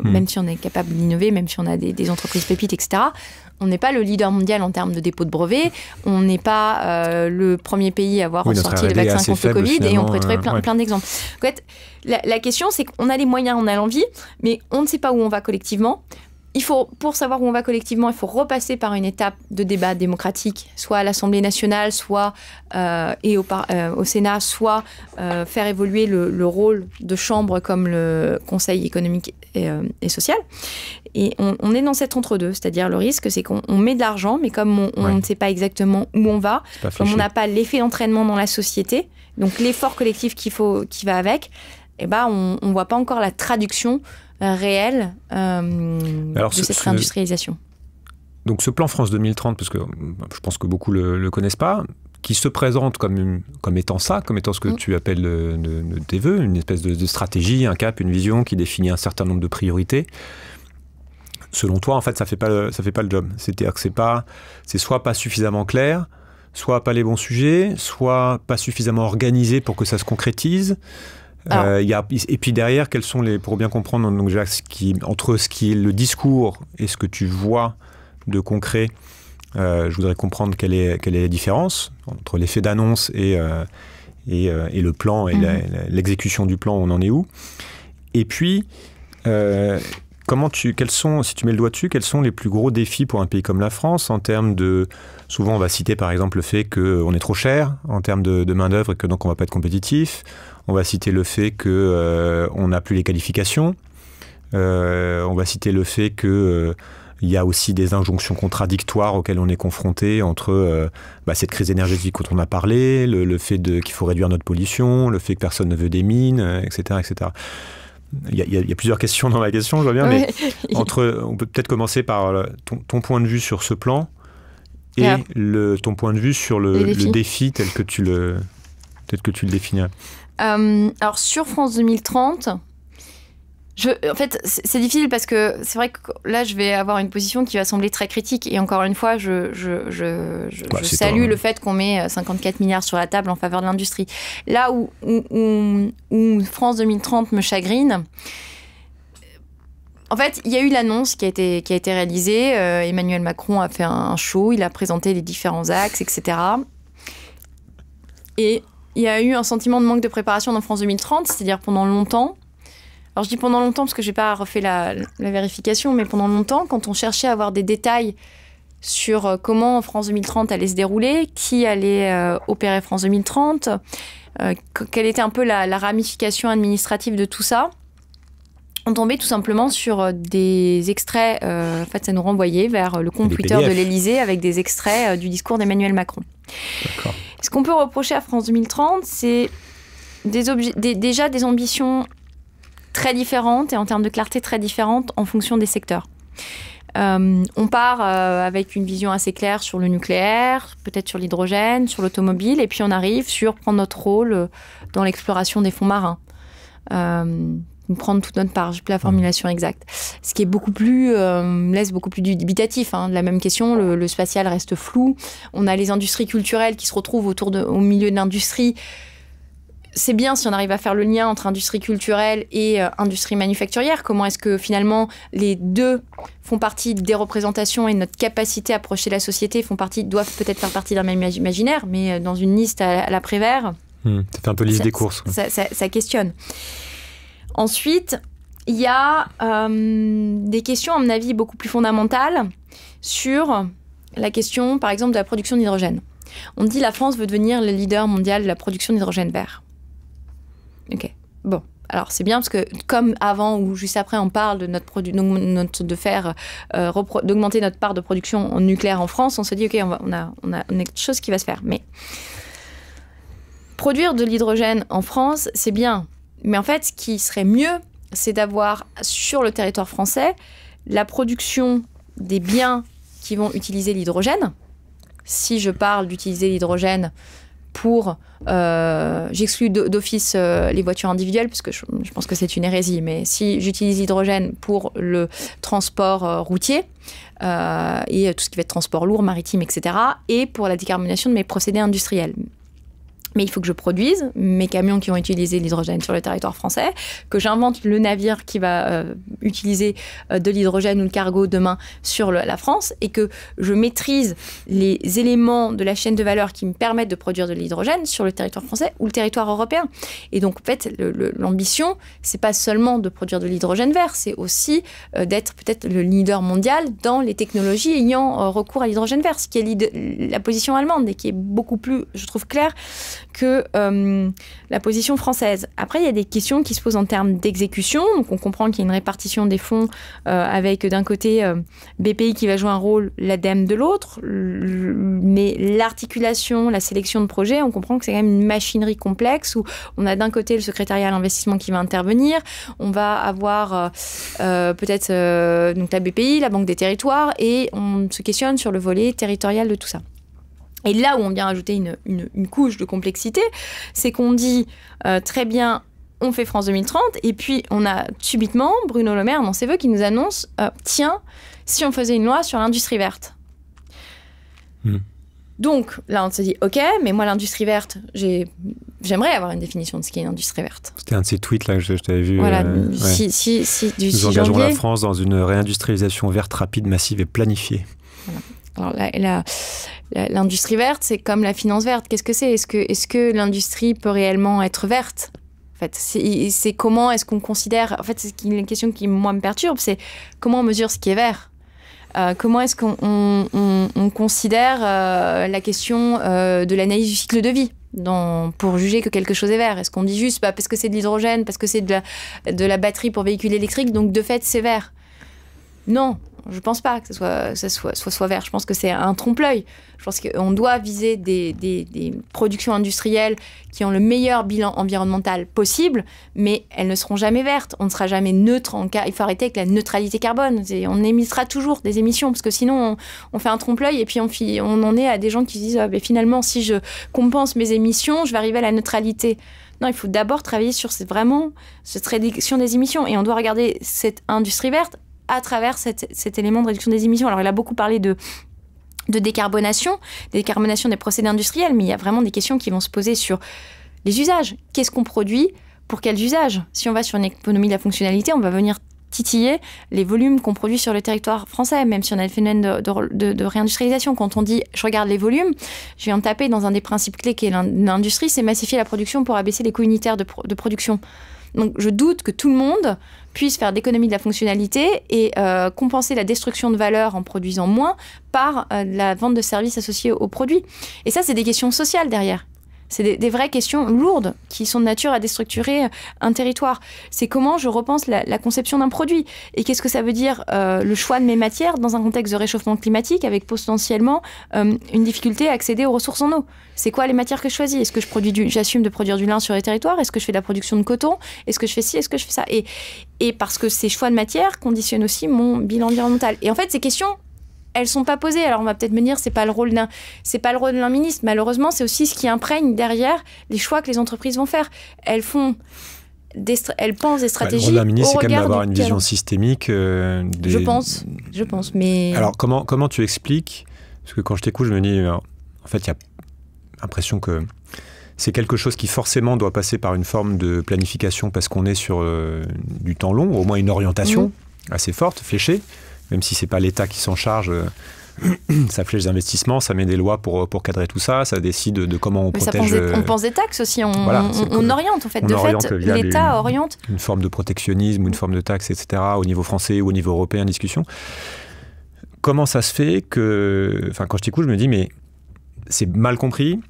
mmh. même si on est capable d'innover, même si on a des, des entreprises pépites, etc., on n'est pas le leader mondial en termes de dépôt de brevets, on n'est pas euh, le premier pays à avoir sorti le vaccin contre le Covid, et on pourrait trouver euh, plein, d'exemples. En fait, la, question, c'est qu'on a les moyens, on a l'envie, mais on ne sait pas où on va collectivement. Il faut, pour savoir où on va collectivement, il faut repasser par une étape de débat démocratique, soit à l'Assemblée nationale, soit euh, et au, au, Sénat, soit faire évoluer le, le, rôle de chambre comme le Conseil économique et, euh, et Et on, est dans cet entre-deux, c'est-à-dire le risque, c'est qu'on met de l'argent, mais comme on, ne sait pas exactement où on va, comme on n'a pas l'effet d'entraînement dans la société, donc l'effort collectif qu'il faut, qui va avec, et eh ben, on ne voit pas encore la traduction euh, réelle euh, de cette réindustrialisation. Donc ce plan France 2030, parce que je pense que beaucoup le, le connaissent pas, qui se présente comme, comme étant ça, comme étant ce que mm. tu appelles euh, de, de, tes voeux, une espèce de, stratégie, un cap, une vision qui définit un certain nombre de priorités. Selon toi, en fait, ça fait pas ça fait pas le job. C'est-à-dire que c'est pas, c'est soit pas suffisamment clair, soit pas les bons sujets, soit pas suffisamment organisé pour que ça se concrétise. Ah. Euh, y a, et puis derrière, quels sont les, pour bien comprendre, donc qui, entre ce qui est le discours et ce que tu vois de concret, euh, je voudrais comprendre quelle est, quelle est la différence entre l'effet d'annonce et, euh, euh, et, le plan et mhm. l'exécution du plan, on en est où. Et puis, comment tu, quels sont, si tu mets le doigt dessus, quels sont les plus gros défis pour un pays comme la France en termes de, souvent on va citer par exemple le fait qu'on est trop cher en termes de, main d'œuvre et que donc on ne va pas être compétitif. On va citer le fait que on n'a plus les qualifications. on va citer le fait que il y a aussi des injonctions contradictoires auxquelles on est confronté entre euh, bah, cette crise énergétique dont on a parlé, le, fait fait qu'il faut réduire notre pollution, le fait que personne ne veut des mines, etc., euh, etc. Il y, a, plusieurs questions dans la question, je vois bien, mais entre, on peut peut-être commencer par euh, ton, point de vue sur ce plan et ah. le, ton point de vue sur le, défi tel que tu le, peut-être que tu le définis. alors sur France 2030, en fait, c'est difficile parce que c'est vrai que là, je vais avoir une position qui va sembler très critique. Et encore une fois, je, bah, salue hein. le fait qu'on met 54 euh, milliards sur la table en faveur de l'industrie. Là où, France 2030 me chagrine, en fait, il y a eu l'annonce qui, a été, réalisée. Euh, Emmanuel Macron a fait un show, il a présenté les différents axes, etc. Et il y a eu un sentiment de manque de préparation dans France 2030, c'est-à-dire pendant longtemps alors je dis pendant longtemps parce que j'ai pas refait la, vérification, mais pendant longtemps, quand on cherchait à avoir des détails sur euh, comment France 2030 allait se dérouler, qui allait euh, opérer France 2030, euh, quelle était un peu la, ramification administrative de tout ça, on tombait tout simplement sur des extraits, en fait ça nous renvoyait vers le compte Twitter de l'Elysée avec des extraits du discours d'Emmanuel Macron. Ce qu'on peut reprocher à France 2030, c'est déjà des ambitions très différentes et en termes de clarté très différentes en fonction des secteurs. Euh, on part euh, avec une vision assez claire sur le nucléaire, peut-être sur l'hydrogène, sur l'automobile, et puis on arrive sur prendre notre rôle euh, dans l'exploration des fonds marins. prendre toute notre part, je n'ai plus la formulation exacte. Ce qui est beaucoup plus, laisse beaucoup plus dubitatif. Hein, la même question, le, le, spatial reste flou. On a les industries culturelles qui se retrouvent autour de, au milieu de l'industrie c'est bien si on arrive à faire le lien entre industrie culturelle et euh, industrie manufacturière. Comment est-ce que finalement les deux font partie des représentations et notre capacité à approcher la société font partie, doivent peut-être faire partie d'un même imaginaire, mais euh, dans une liste à, l'après-vert. c'est hmm, un peu liste des courses. Ça, questionne. Ensuite, il y a euh, des questions, à mon avis, beaucoup plus fondamentales sur la question, par exemple, de la production d'hydrogène. On dit la France veut devenir le leader mondial de la production d'hydrogène vert. Ok. Bon. Alors c'est bien parce que comme avant ou juste après, on parle de notre produit, de faire euh, d'augmenter notre part de production nucléaire en France. On se dit ok, on, on a quelque chose qui va se faire. Mais produire de l'hydrogène en France, c'est bien. Mais en fait, ce qui serait mieux, c'est d'avoir sur le territoire français la production des biens qui vont utiliser l'hydrogène. Si je parle d'utiliser l'hydrogène pour, euh, j'exclus d'office euh, les voitures individuelles, parce que je, pense que c'est une hérésie, mais si j'utilise l'hydrogène pour le transport euh, routier, et tout ce qui va être transport lourd, maritime, etc., et pour la décarbonation de mes procédés industriels mais il faut que je produise mes camions qui ont utilisé l'hydrogène sur le territoire français, que j'invente le navire qui va euh, utiliser euh, de l'hydrogène ou le cargo demain sur la France, et que je maîtrise les éléments de la chaîne de valeur qui me permettent de produire de l'hydrogène sur le territoire français ou le territoire européen. Et donc, en fait, l'ambition, c'est pas seulement de produire de l'hydrogène vert, c'est aussi euh, d'être peut-être le leader mondial dans les technologies ayant recours à l'hydrogène vert, ce qui est la position allemande et qui est beaucoup plus, je trouve, claire que euh, la position française. Après, il y a des questions qui se posent en termes d'exécution. Donc, on comprend qu'il y a une répartition des fonds euh, avec d'un côté euh, BPI qui va jouer un rôle, l'ADEME de l'autre. Mais l'articulation, la sélection de projets, on comprend que c'est quand même une machinerie complexe où on a d'un côté le secrétariat à l'investissement qui va intervenir. On va avoir peut-être donc la BPI, la Banque des territoires, et on se questionne sur le volet territorial de tout ça. Et là où on vient ajouter une, une, couche de complexité, c'est qu'on dit euh, très bien, on fait France 2030, et puis on a subitement Bruno Le Maire mon ses qui nous annonce euh, tiens, si on faisait une loi sur l'industrie verte. Hmm. Donc là, on se dit ok, mais moi, l'industrie verte, j'aimerais avoir une définition de ce qu'est une industrie verte. C'était un de ces tweets là que je, t'avais vu. Voilà, euh, si, du Nous engageons la France dans une réindustrialisation verte rapide, massive et planifiée. Alors là, L'industrie verte, c'est comme la finance verte. Qu'est-ce que c'est Est-ce que, l'industrie peut réellement être verte fait, c'est comment est-ce qu'on considère. En fait, c'est une question qui moi me perturbe. C'est comment on mesure ce qui est vert. Euh, comment est-ce qu'on considère euh, la question euh, de l'analyse du cycle de vie pour juger que quelque chose est vert Est-ce qu'on dit juste bah, parce que c'est de l'hydrogène, parce que c'est de la, de la batterie pour véhicule électrique, donc de fait c'est vert Non, je pense pas que ce soit, soit, soit, soit, vert. Je pense que c'est un trompe-l'œil. Je pense qu'on doit viser des, productions industrielles qui ont le meilleur bilan environnemental possible, mais elles ne seront jamais vertes. On ne sera jamais neutre en cas. Il faut arrêter avec la neutralité carbone. On émettra toujours des émissions parce que sinon on, fait un trompe-l'œil et puis on, on, en est à des gens qui se disent mais ah, ben, finalement si je compense mes émissions, je vais arriver à la neutralité. Non, il faut d'abord travailler sur vraiment cette réduction des émissions. Et on doit regarder cette industrie verte à travers cet élément de réduction des émissions. Alors, il a beaucoup parlé de de décarbonation, décarbonation des procédés industriels, mais il y a vraiment des questions qui vont se poser sur les usages. Qu'est-ce qu'on produit Pour quels usages Si on va sur une économie de la fonctionnalité, on va venir titiller les volumes qu'on produit sur le territoire français, même si on a le phénomène de, réindustrialisation. Quand on dit je regarde les volumes, je viens taper dans un des principes clés qui est l'industrie, c'est massifier la production pour abaisser les coûts unitaires de production. Donc je doute que tout le monde puisse faire d'économie de la fonctionnalité et euh, compenser la destruction de valeur en produisant moins par euh, la vente de services associés aux produits. Et ça, c'est des questions sociales derrière. C'est des, vraies questions lourdes qui sont de nature à déstructurer euh, un territoire. C'est comment je repense la, conception d'un produit et qu'est-ce que ça veut dire euh, le choix de mes matières dans un contexte de réchauffement climatique avec potentiellement euh, une difficulté à accéder aux ressources en eau. C'est quoi les matières que je choisis Est-ce que je produis j'assume de produire du lin sur les territoires Est-ce que je fais de la production de coton Est-ce que je fais ci Est-ce que je fais ça et, et parce que ces choix de matières conditionnent aussi mon bilan environnemental. Et en fait, ces questions elles sont pas posées. Alors on va peut-être me dire c'est pas le rôle d'un c'est pas le rôle d'un ministre. Malheureusement, c'est aussi ce qui imprègne derrière les choix que les entreprises vont faire. Elles font des elles pensent des bah, stratégies. rôle le ministre, c'est quand même d'avoir une vision systémique. Euh, je pense, je pense. Mais alors comment comment tu expliques Parce que quand je t'écoute, je me dis euh, en fait il y a l'impression que c'est quelque chose qui forcément doit passer par une forme de planification parce qu'on est sur euh, du temps long, au moins une orientation mm. assez forte, fléchée même si c'est pas l'État qui s'en charge euh, ça flèche d'investissement, ça met des lois pour, euh, pour cadrer tout ça, ça décide de comment on protège. pense euh, on pense des taxes aussi, on, oriente en fait. De fait, l'État oriente. Une forme de protectionnisme, une forme de taxe, etc., au niveau français ou au niveau européen, discussion. Comment ça se fait que. Enfin, quand je t'écoute, je me dis, mais c'est mal compris,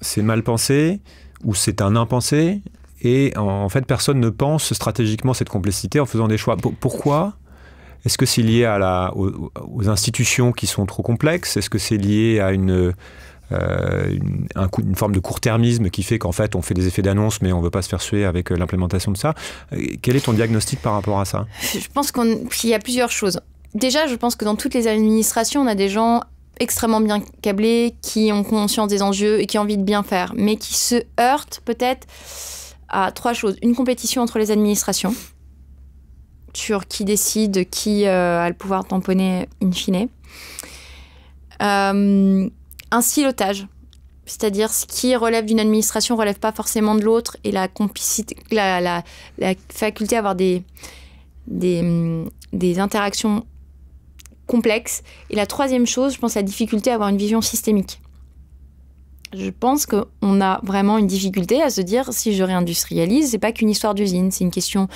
c'est mal pensé, ou c'est un impensé, et en, fait, personne ne pense stratégiquement cette complexité en faisant des choix. pourquoi est-ce que c'est lié à la, aux, institutions qui sont trop complexes Est-ce que c'est lié à une, euh, une, forme de court-termisme qui fait qu'en fait on fait des effets d'annonce mais on ne veut pas se faire suer avec euh, l'implémentation de ça euh, Quel est ton diagnostic par rapport à ça Je pense qu'il y a plusieurs choses. Déjà, je pense que dans toutes les administrations, on a des gens extrêmement bien câblés, qui ont conscience des enjeux et qui ont envie de bien faire, mais qui se heurtent peut-être à trois choses. Une compétition entre les administrations, sur qui décide, qui euh, a le pouvoir tamponner in fine. Ainsi, euh, l'otage, c'est-à-dire ce qui relève d'une administration relève pas forcément de l'autre et la, complicité, la, faculté à avoir des, des, mm, des, interactions complexes. Et la troisième chose, je pense, la difficulté à avoir une vision systémique. Je pense qu'on a vraiment une difficulté à se dire si je réindustrialise, c'est pas qu'une histoire d'usine, c'est une question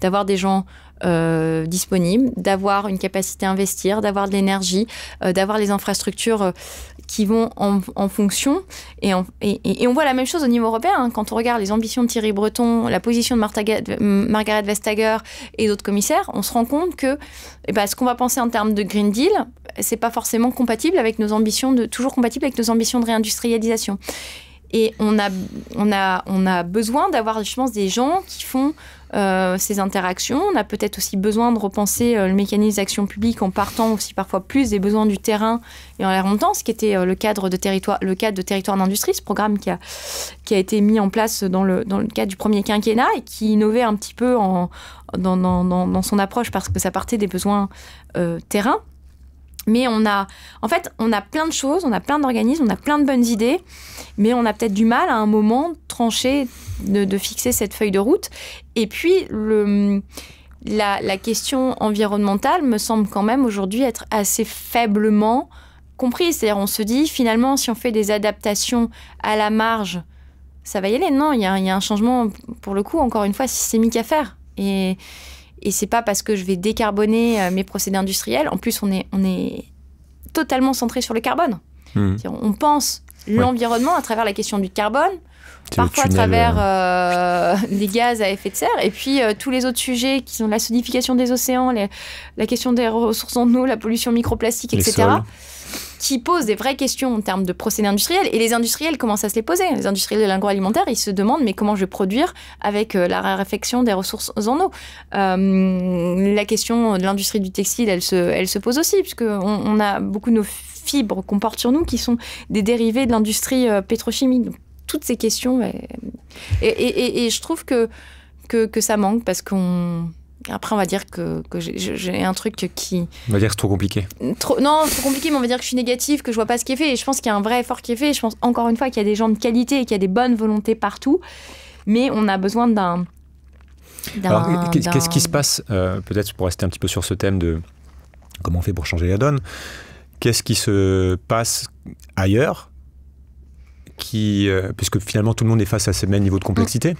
d'avoir des gens euh, disponible, d'avoir une capacité à investir, d'avoir de l'énergie, euh, d'avoir les infrastructures euh, qui vont en, fonction. Et, on voit la même chose au niveau européen. Hein. quand on regarde les ambitions de Thierry Breton, la position de Margaret Vestager et d'autres commissaires, on se rend compte que eh ben, ce qu'on va penser en termes de Green Deal, c'est pas forcément compatible avec nos ambitions de toujours compatible avec nos ambitions de réindustrialisation. Et on a, on a besoin d'avoir, je pense, des gens qui font euh, ces interactions. On a peut-être aussi besoin de repenser euh, le mécanisme d'action publique en partant aussi parfois plus des besoins du terrain et en les remontant, ce qui était euh, le cadre de territoire, le cadre de territoire d'industrie, ce programme qui a, qui a été mis en place dans le, dans le cadre du premier quinquennat et qui innovait un petit peu en, dans, dans, dans, son approche parce que ça partait des besoins terrain. Mais on a, en fait, on a plein de choses, on a plein d'organismes, on a plein de bonnes idées, mais on a peut-être du mal à un moment tranché de, de fixer cette feuille de route. Et puis, le, la, question environnementale me semble quand même aujourd'hui être assez faiblement comprise. C'est-à-dire, on se dit finalement, si on fait des adaptations à la marge, ça va y aller. Non, il y, a, y a un changement, pour le coup, encore une fois, systémique à faire. Et et c'est pas parce que je vais décarboner euh, mes procédés industriels. En plus, on est, on est totalement centré sur le carbone. Hmm. On pense l'environnement à travers la question du carbone, parfois à travers euh, euh, les gaz à effet de serre, et puis tous les autres sujets qui sont la sodification des océans, la question des ressources en eau, la pollution microplastique, etc qui pose des vraies questions en termes de procédés industriels. Et les industriels commencent à se les poser. Les industriels de l'agroalimentaire, ils se demandent mais comment je vais produire avec euh, la raréfaction des ressources en eau. Euh, la question de l'industrie du textile, elle se, elle se pose aussi, puisqu'on on, a beaucoup de nos fibres qu'on porte sur nous qui sont des dérivés de l'industrie euh, pétrochimique. toutes ces questions, et, je trouve que, que ça manque parce qu'on après, on va dire que, j'ai un truc qui. On va dire que c'est trop compliqué. Trop, non, trop compliqué, mais on va dire que je suis négative, que je vois pas ce qui est fait. Et je pense qu'il y a un vrai effort qui est fait. je pense encore une fois qu'il y a des gens de qualité et qu'il y a des bonnes volontés partout. Mais on a besoin d'un. Alors, qu'est-ce qui se passe euh, Peut-être pour rester un petit peu sur ce thème de comment on fait pour changer la donne. Qu'est-ce qui se passe ailleurs qui, euh, puisque finalement tout le monde est face à ces mêmes niveaux de complexité,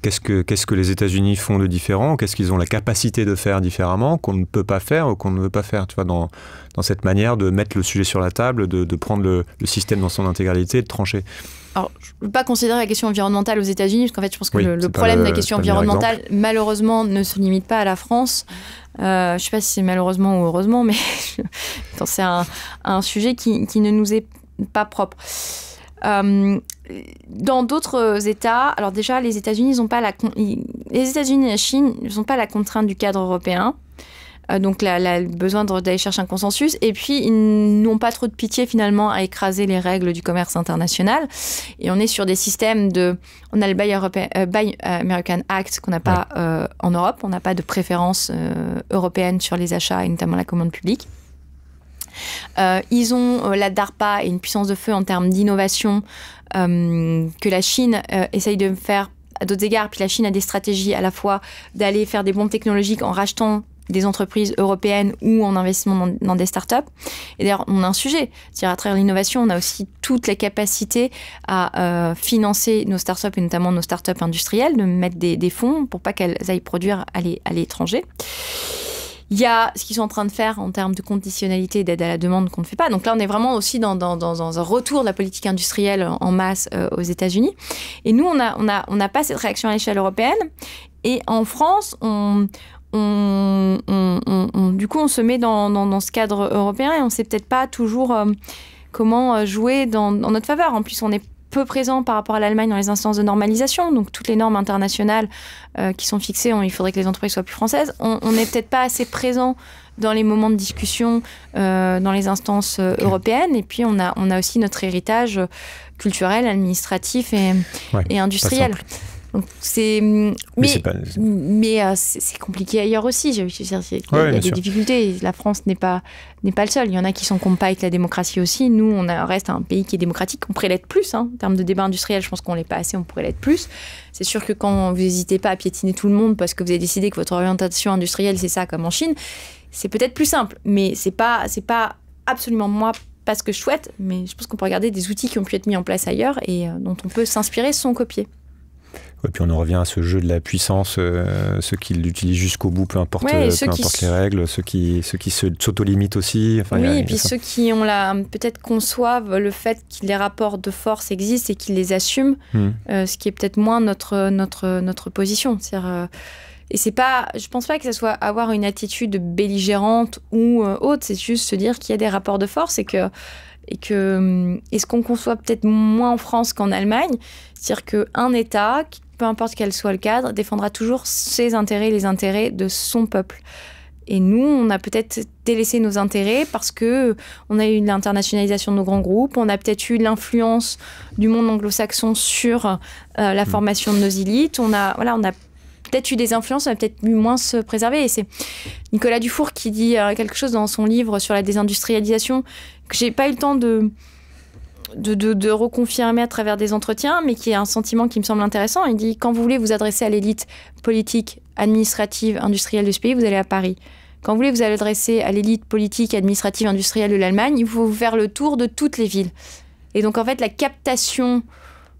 Qu'est-ce que, qu'est-ce que les États-Unis font de différent Qu'est-ce qu'ils ont la capacité de faire différemment qu'on ne peut pas faire ou qu'on ne veut pas faire Tu vois, dans, dans cette manière de mettre le sujet sur la table, de, de prendre le, le, système dans son intégralité, de trancher. Alors, je ne veux pas considérer la question environnementale aux États-Unis, parce qu'en fait, je pense que le, problème de la question environnementale, malheureusement, ne se limite pas à la France. Euh, je ne sais pas si c'est malheureusement ou heureusement, mais c'est un, un, sujet qui, qui ne nous est pas propre. Euh, dans d'autres euh, États, alors déjà, les États-Unis pas la les États-Unis et la Chine sont pas la contrainte du cadre européen. Euh, donc, le besoin d'aller chercher un consensus. Et puis, ils n'ont pas trop de pitié finalement à écraser les règles du commerce international. Et on est sur des systèmes de. On a le Buy, euh, American Act qu'on n'a pas en Europe. On n'a pas de préférence européenne sur les achats et notamment la commande publique. Euh, ils ont euh, la DARPA et une puissance de feu en termes d'innovation euh, que la Chine essaye de faire à d'autres égards. Puis la Chine a des stratégies à la fois d'aller faire des bombes technologiques en rachetant des entreprises européennes ou en investissement dans, des startups. Et d'ailleurs, on a un sujet. cest à travers l'innovation, on a aussi toutes les capacités à financer nos startups et notamment nos startups industrielles, de mettre des, des fonds pour pas qu'elles aillent produire à l'étranger. Il y a ce qu'ils sont en train de faire en termes de conditionnalité et d'aide à la demande qu'on ne fait pas. Donc là, on est vraiment aussi dans, dans, un retour de la politique industrielle en masse euh, aux États-Unis. Et nous, on n'a on a, on a pas cette réaction à l'échelle européenne. Et en France, on, on, on, du coup, on se met dans, dans ce cadre européen et on ne sait peut-être pas toujours... Euh, comment euh, jouer dans, notre faveur. En plus, on n'est peu présent par rapport à l'Allemagne dans les instances de normalisation. Donc toutes les normes internationales euh, qui sont fixées, il faudrait que les entreprises soient plus françaises. On n'est peut-être pas assez présent dans les moments de discussion euh, dans les instances euh, européennes. Et puis on a, on a aussi notre héritage culturel, administratif et industriel c'est mais c'est compliqué ailleurs aussi. il y a, des difficultés. La France n'est pas n'est pas le seul. Il y en a qui sont compacts avec la démocratie aussi. Nous, on reste un pays qui est démocratique. On pourrait l'être plus hein, en termes de débat industriel. Je pense qu'on l'est pas assez. On pourrait l'être plus. C'est sûr que quand vous n'hésitez pas à piétiner tout le monde parce que vous avez décidé que votre orientation industrielle c'est ça comme en Chine, c'est peut-être plus simple. Mais c'est pas c'est pas absolument moi pas ce que je souhaite. Mais je pense qu'on peut regarder des outils qui ont pu être mis en place ailleurs et euh, dont on peut s'inspirer sans copier. Et puis on en revient à ce jeu de la puissance, euh, ceux qui l'utilisent jusqu'au bout, peu importe, euh, peu importe les règles, ceux qui, ceux qui sauto aussi. oui, et puis ceux qui ont la, peut-être conçoivent le fait que les rapports de force existent et qu'ils les assument, hmm. euh, ce qui est peut-être moins notre, notre, notre position. cest et c'est pas, je pense pas que ça soit avoir une attitude belligérante ou autre, c'est juste se dire qu'il y a des rapports de force et que et que hum, est ce qu'on conçoit peut-être moins en France qu'en Allemagne, c'est-à-dire qu'un État peu importe quel soit le cadre, défendra toujours ses intérêts les intérêts de son peuple. Et nous, on a peut-être délaissé nos intérêts parce que euh, on a eu l'internationalisation de nos grands groupes, on a peut-être eu l'influence du monde anglo-saxon sur euh, la hmm. formation de nos élites, on a, voilà, on a peut-être eu des influences, on a peut-être eu moins se préserver. Et c'est Nicolas Dufour qui dit euh, quelque chose dans son livre sur la désindustrialisation que j'ai pas eu le temps de, de, de, reconfirmer à travers des entretiens, mais qui est un sentiment qui me semble intéressant. Il dit quand vous voulez vous adresser à l'élite politique, administrative, industrielle de ce pays, vous allez à Paris. Quand vous voulez vous adresser à l'élite politique, administrative, industrielle de l'Allemagne, il faut faire le tour de toutes les villes. Et donc en fait, la captation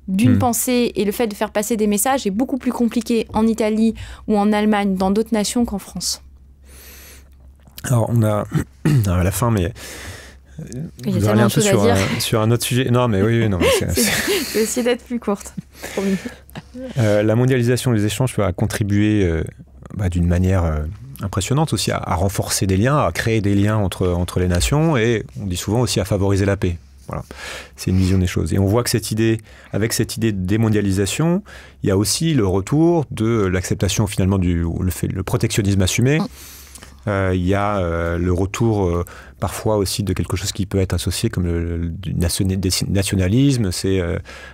d'une hmm. pensée et le fait de faire passer des messages est beaucoup plus compliqué en Italie ou en Allemagne, dans d'autres nations qu'en France. Alors on a à la fin, mais il y un autre sujet. Non, mais oui, non. essayer d'être plus courte. Euh, la mondialisation des échanges a contribué euh, bah, d'une manière euh, impressionnante aussi à, renforcer des liens, à créer des liens entre, les nations et on dit souvent aussi à favoriser la paix. Voilà, c'est une vision des choses. Et on voit que cette idée, avec cette idée de démondialisation, il y a aussi le retour de l'acceptation finalement du le, fait, le protectionnisme assumé. Mm. Euh, il y a euh, le retour euh, parfois aussi de quelque chose qui peut être associé comme le, nationalisme, c'est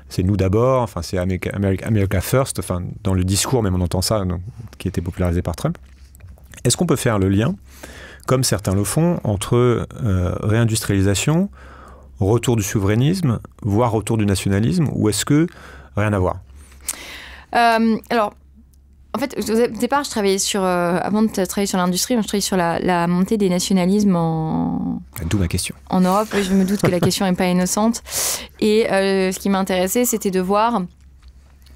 c'est nous d'abord, enfin c'est America, First, enfin dans le discours même on entend ça, qui a été popularisé par Trump. Est-ce qu'on peut faire le lien, comme certains le font, entre réindustrialisation, retour du souverainisme, voire retour du nationalisme, ou est-ce que rien à voir Alors en fait, au départ, je travaillais sur. Euh, avant de travailler sur l'industrie, je travaillais sur la, montée des nationalismes en. Ah, d'où ma question. En Europe, je me doute que la question n'est pas innocente. Et euh, ce qui m'intéressait, c'était de voir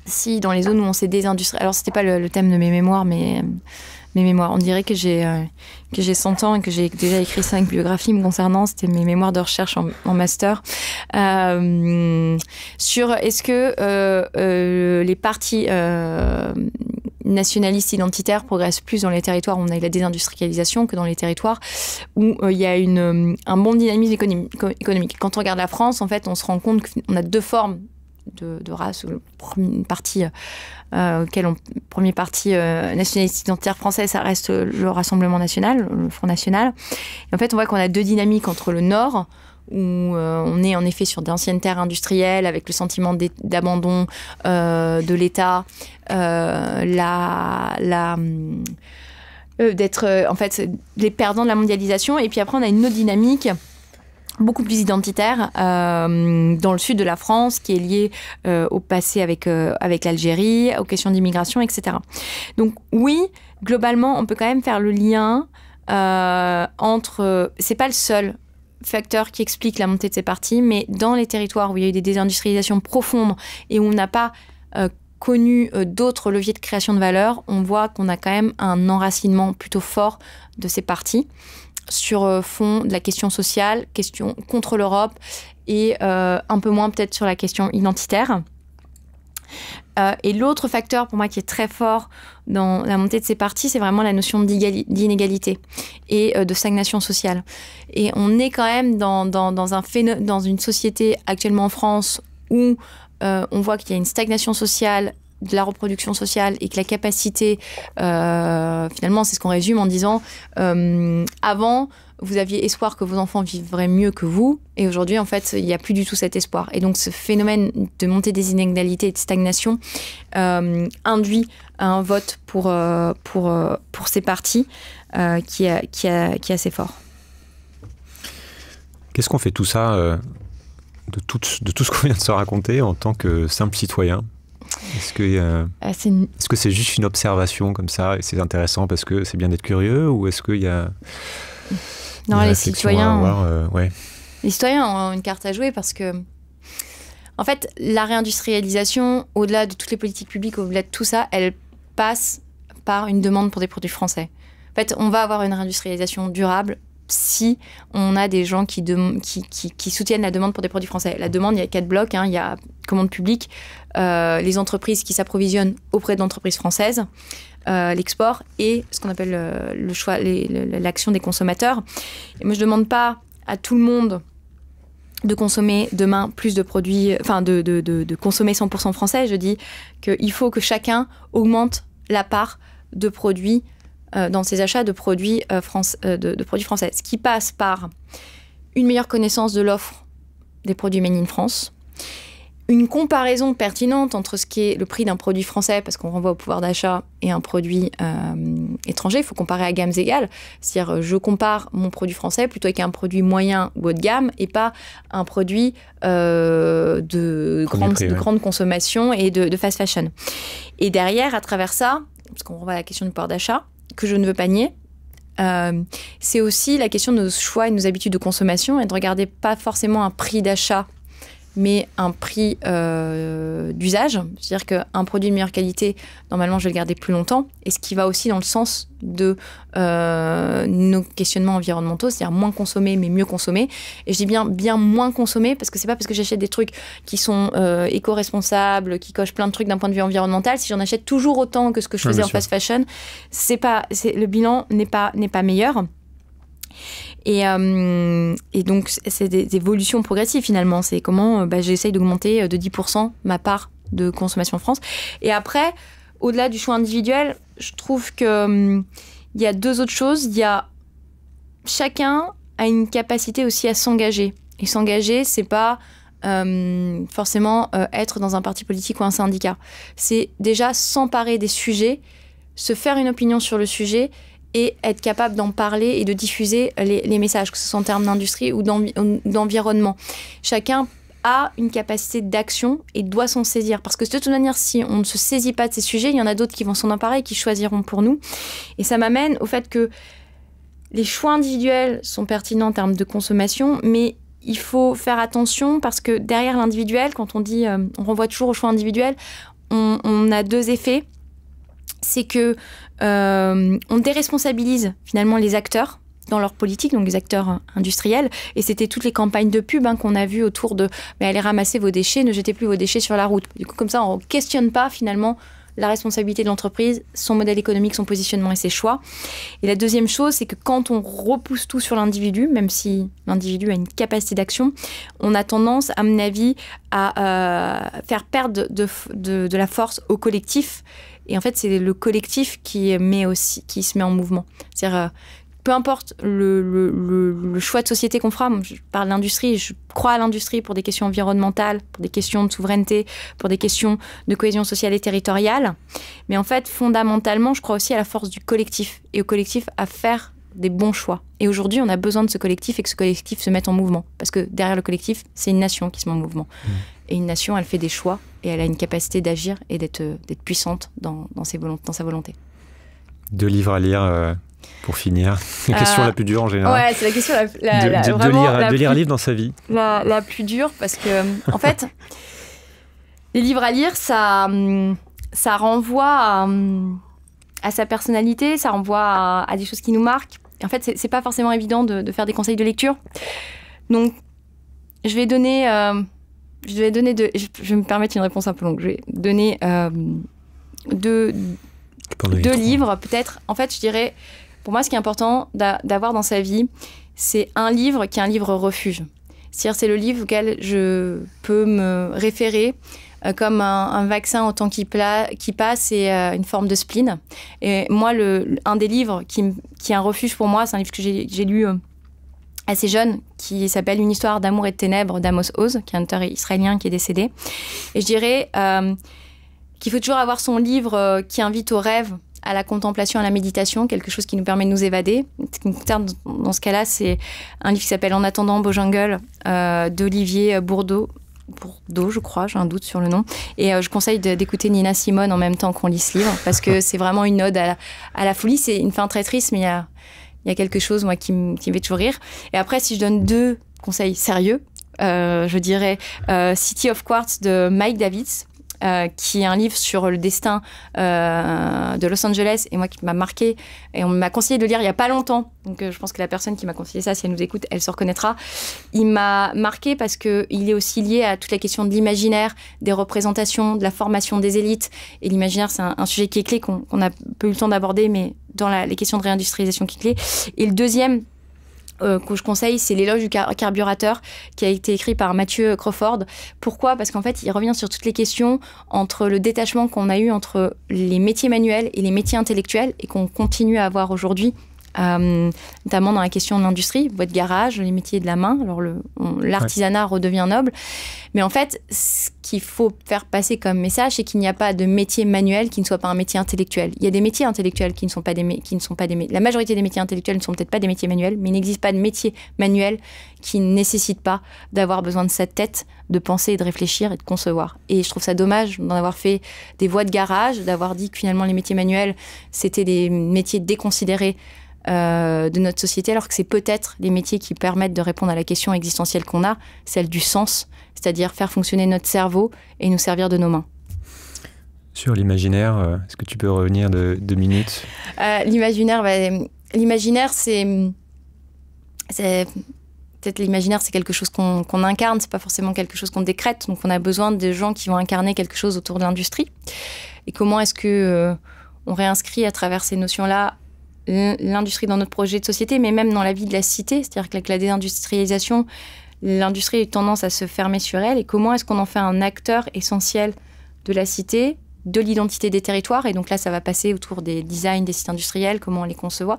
si dans les zones où on s'est désindustrialisé. Alors, c'était pas le, thème de mes mémoires, mais euh, mes mémoires. On dirait que j'ai euh, que j'ai 100 ans et que j'ai déjà écrit 5 biographies me concernant. C'était mes mémoires de recherche en, master euh, sur est-ce que euh, les partis nationalistes identitaires progressent plus dans les territoires où on a eu la désindustrialisation que dans les territoires où il y a une, un bon dynamisme économique. Quand on regarde la France, en fait, on se rend compte qu'on a deux formes de, de race. Une partie euh, auquel on premier parti euh, nationaliste identitaire français, ça reste euh, le Rassemblement national, le Front national. Et en fait, on voit qu'on a deux dynamiques entre le Nord où euh, on est en effet sur d'anciennes terres industrielles avec le sentiment d'abandon de l'État, la, la d'être en fait les perdants de la mondialisation. Et puis après, on a une autre dynamique beaucoup plus identitaire euh, dans le sud de la France, qui est lié euh, au passé avec, euh, avec l'Algérie, aux questions d'immigration, etc. Donc oui, globalement, on peut quand même faire le lien entre... C'est pas le seul facteur qui explique la montée de ces parties, mais dans les territoires où il y a eu des désindustrialisations profondes et où on n'a pas connu d'autres leviers de création de valeur, on voit qu'on a quand même un enracinement plutôt fort de ces partis sur euh, fond de la question sociale, question contre l'Europe et euh, un peu moins peut-être sur la question identitaire. Euh, et l'autre facteur pour moi qui est très fort dans la montée de ces partis, c'est vraiment la notion d'inégalité et de stagnation sociale. Et on est quand même dans, un dans une société actuellement en France où on voit qu'il y a une stagnation sociale de la reproduction sociale et que la capacité, euh, finalement, c'est ce qu'on résume en disant, euh, avant, vous aviez espoir que vos enfants vivraient mieux que vous, et aujourd'hui, en fait, il n'y a plus du tout cet espoir. Et donc, ce phénomène de montée des inégalités et de stagnation euh, induit un vote pour, pour, pour ces partis qui, est qui assez fort. Qu'est-ce qu'on fait tout ça, de de tout ce qu'on vient de se raconter, en tant que simple citoyen euh, euh, est-ce que c'est est -ce juste une observation comme ça et c'est intéressant parce que c'est bien d'être curieux ou est-ce qu'il y a. Non, les citoyens, euh, les citoyens ont une carte à jouer parce que. En fait, la réindustrialisation, au-delà de toutes les politiques publiques, au-delà de tout ça, elle passe par une demande pour des produits français. En fait, on va avoir une réindustrialisation durable si on a des gens qui, qui, soutiennent la demande pour des produits français. La demande, il y a quatre blocs. Hein. Il y a commande publique, euh, les entreprises qui s'approvisionnent auprès d'entreprises françaises. Euh, l'export et ce qu'on appelle euh, le l'action des consommateurs. moi, je ne demande pas à tout le monde de consommer demain plus de produits, enfin de, consommer 100% français. Je dis qu'il faut que chacun augmente la part de produits dans ses achats de produits, France, de, produits français. Ce qui passe par une meilleure connaissance de l'offre des produits Made in France une comparaison pertinente entre ce qui est le prix d'un produit français, parce qu'on renvoie au pouvoir d'achat, et un produit euh, étranger. Il faut comparer à gammes égales. C'est-à-dire, euh, je compare mon produit français plutôt avec un produit moyen ou haut de gamme, et pas un produit euh, de, grande, consommation et de, fast fashion. Et derrière, à travers ça, parce qu'on renvoie à la question du pouvoir d'achat, que je ne veux pas nier, c'est aussi la question de nos choix et de nos habitudes de consommation et de regarder pas forcément un prix d'achat mais un prix euh, d'usage. C'est-à-dire qu'un produit de meilleure qualité, normalement, je vais le garder plus longtemps. Et ce qui va aussi dans le sens de euh, nos questionnements environnementaux, c'est-à-dire moins consommer, mais mieux consommer. Et je dis bien bien moins consommer, parce que c'est pas parce que j'achète des trucs qui sont euh, éco-responsables, qui cochent plein de trucs d'un point de vue environnemental, si j'en achète toujours autant que ce que je faisais en fast fashion, c'est pas, le bilan n'est pas, pas meilleur. Euh, et, donc, c'est des évolutions progressives finalement. C'est comment euh, bah, j'essaye d'augmenter euh, de 10% ma part de consommation en France. Et après, au-delà du choix individuel, je trouve qu'il hum, y a deux autres choses. Il y a chacun a une capacité aussi à s'engager. Et s'engager, c'est pas hum, forcément être dans un parti politique ou un syndicat. C'est déjà s'emparer des sujets, se faire une opinion sur le sujet et être capable d'en parler et de diffuser les, messages, que ce soit en termes d'industrie ou d'environnement. Chacun a une capacité d'action et doit s'en saisir. Parce que de toute manière, si on ne se saisit pas de ces sujets, il y en a d'autres qui vont s'en emparer et qui choisiront pour nous. Et ça m'amène au fait que les choix individuels sont pertinents en termes de consommation, mais il faut faire attention parce que derrière l'individuel, quand on dit, euh, on renvoie toujours au choix individuel, on a deux effets c'est que euh, on déresponsabilise finalement les acteurs dans leur politique, donc les acteurs industriels. Et c'était toutes les campagnes de pub hein, qu'on a vues autour de mais allez ramasser vos déchets, ne jetez plus vos déchets sur la route. Du coup, comme ça, on ne questionne pas finalement la responsabilité de l'entreprise, son modèle économique, son positionnement et ses choix. Et la deuxième chose, c'est que quand on repousse tout sur l'individu, même si l'individu a une capacité d'action, on a tendance, à mon avis, à euh, faire perdre de la force au collectif et en fait, c'est le collectif qui, met aussi, qui se met en mouvement. cest à euh, peu importe le, choix de société qu'on fera, je parle l'industrie, je crois à l'industrie pour des questions environnementales, pour des questions de souveraineté, pour des questions de cohésion sociale et territoriale. Mais en fait, fondamentalement, je crois aussi à la force du collectif et au collectif à faire des bons choix. Et aujourd'hui, on a besoin de ce collectif et que ce collectif se mette en mouvement. Parce que derrière le collectif, c'est une nation qui se met en mouvement. Mmh. Et une nation, elle fait des choix et elle a une capacité d'agir et d'être euh, puissante dans, dans, sa volonté. Deux livres à lire euh, pour finir. La question euh, la plus dure en général. Ouais, c'est la question la, la, de, de, vraiment, de, lire, un livre dans sa vie. La, plus dure parce que, en fait, les livres à lire, ça, hum, ça renvoie hum, à, sa personnalité, ça renvoie à, des choses qui nous marquent. En fait, c'est pas forcément évident de, faire des conseils de lecture. Donc, je vais donner je vais donner Je, me permettre une réponse un peu longue. Je vais donner euh, deux, livres, peut-être. En fait, je dirais, pour moi, ce qui est important d'avoir dans sa vie, c'est un livre qui est un livre refuge. C'est-à-dire, c'est le livre auquel je peux me référer euh, comme un, vaccin au temps qui, qui passe et euh, une forme de spleen. Et moi, le, un des livres qui est un refuge pour moi, c'est un livre que j'ai lu assez jeune qui s'appelle Une histoire d'amour et de ténèbres d'Amos Oz, qui est un auteur israélien qui est décédé. Et je dirais euh, qu'il faut toujours avoir son livre euh, qui invite au rêve, à la contemplation, à la méditation, quelque chose qui nous permet de nous évader. dans ce cas-là, c'est un livre qui s'appelle En attendant Beau Jungle euh, d'Olivier Bourdeau. Bourdeau, je crois, j'ai un doute sur le nom. Et je conseille d'écouter Nina Simone en même temps qu'on lit ce livre, parce que c'est vraiment une ode à la, à la folie. C'est une fin très mais il y a il y a quelque chose, moi, qui, me fait toujours rire. Et après, si je donne deux conseils sérieux, euh, je dirais euh, City of Quartz de Mike Davids, euh, qui est un livre sur le destin euh, de Los Angeles et moi qui m'a marqué et on m'a conseillé de le lire il y a pas longtemps. Donc euh, je pense que la personne qui m'a conseillé ça, si elle nous écoute, elle se reconnaîtra. Il m'a marqué parce que il est aussi lié à toute la question de l'imaginaire, des représentations, de la formation des élites. Et l'imaginaire, c'est un, sujet qui est clé qu'on a peu eu le temps d'aborder, mais dans les questions de réindustrialisation qui est clé. Et le deuxième euh, que je conseille, c'est L'éloge du carburateur qui a été écrit par Mathieu Crawford. Pourquoi Parce qu'en fait, il revient sur toutes les questions entre le détachement qu'on a eu entre les métiers manuels et les métiers intellectuels et qu'on continue à avoir aujourd'hui euh, notamment dans la question de l'industrie, de garage, les métiers de la main. Alors l'artisanat redevient noble. Mais en fait, ce qu'il faut faire passer comme message, c'est qu'il n'y a pas de métier manuel qui ne soit pas un métier intellectuel. Il y a des métiers intellectuels qui ne sont pas des, qui ne sont pas des, la majorité des métiers intellectuels ne sont peut-être pas des métiers manuels, mais il n'existe pas de métier manuel qui ne nécessite pas d'avoir besoin de sa tête, de penser, de réfléchir et de concevoir. Et je trouve ça dommage d'en avoir fait des voies de garage, d'avoir dit que finalement les métiers manuels c'était des métiers déconsidérés euh, de notre société, alors que c'est peut-être les métiers qui permettent de répondre à la question existentielle qu'on a, celle du sens, c'est-à-dire faire fonctionner notre cerveau et nous servir de nos mains. Sur l'imaginaire, euh, est-ce que tu peux revenir de deux minutes euh, L'imaginaire, l'imaginaire, c'est, peut-être l'imaginaire, c'est quelque chose qu'on, incarne, c'est pas forcément quelque chose qu'on décrète. Donc, on a besoin de gens qui vont incarner quelque chose autour de l'industrie. Et comment est-ce que on réinscrit à travers ces notions-là l'industrie dans notre projet de société, mais même dans la vie de la cité. C'est-à-dire que la désindustrialisation, l'industrie a tendance à se fermer sur elle. Et comment est-ce qu'on en fait un acteur essentiel de la cité de l'identité des territoires. Et donc là, ça va passer autour des designs des sites industriels, comment on les concevoit.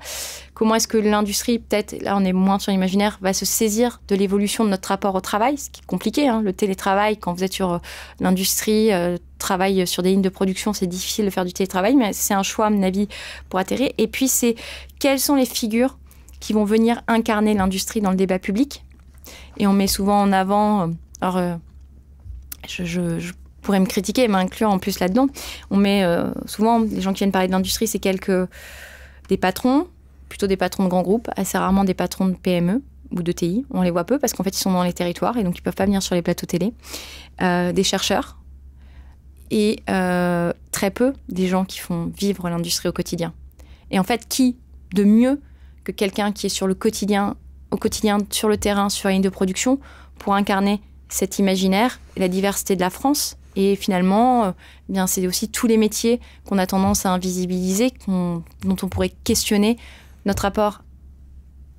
Comment est-ce que l'industrie, peut-être, là on est moins sur l'imaginaire, va se saisir de l'évolution de notre rapport au travail, ce qui est compliqué. Hein. Le télétravail, quand vous êtes sur euh, l'industrie, euh, travaille travail sur des lignes de production, c'est difficile de faire du télétravail, mais c'est un choix, à mon avis, pour atterrir. Et puis, c'est quelles sont les figures qui vont venir incarner l'industrie dans le débat public. Et on met souvent en avant... Euh, alors, je pourrait me critiquer et m'inclure en plus là-dedans. On met euh, souvent les gens qui viennent parler de l'industrie, c'est quelques des patrons, plutôt des patrons de grands groupes, assez rarement des patrons de PME ou de TI. On les voit peu parce qu'en fait ils sont dans les territoires et donc ils ne peuvent pas venir sur les plateaux télé. Euh, des chercheurs et euh, très peu des gens qui font vivre l'industrie au quotidien. Et en fait, qui de mieux que quelqu'un qui est sur le quotidien, au quotidien, sur le terrain, sur la ligne de production, pour incarner cet imaginaire, la diversité de la France, et finalement, euh, bien c'est aussi tous les métiers qu'on a tendance à invisibiliser, dont on pourrait questionner notre rapport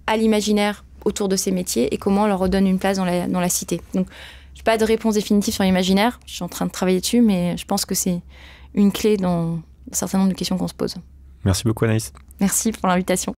à l'imaginaire autour de ces métiers et comment on leur redonne une place dans la, dans la cité. Donc, je n'ai pas de réponse définitive sur l'imaginaire. Je suis en train de travailler dessus, mais je pense que c'est une clé dans un certain nombre de questions qu'on se pose. Merci beaucoup, Anaïs. Merci pour l'invitation.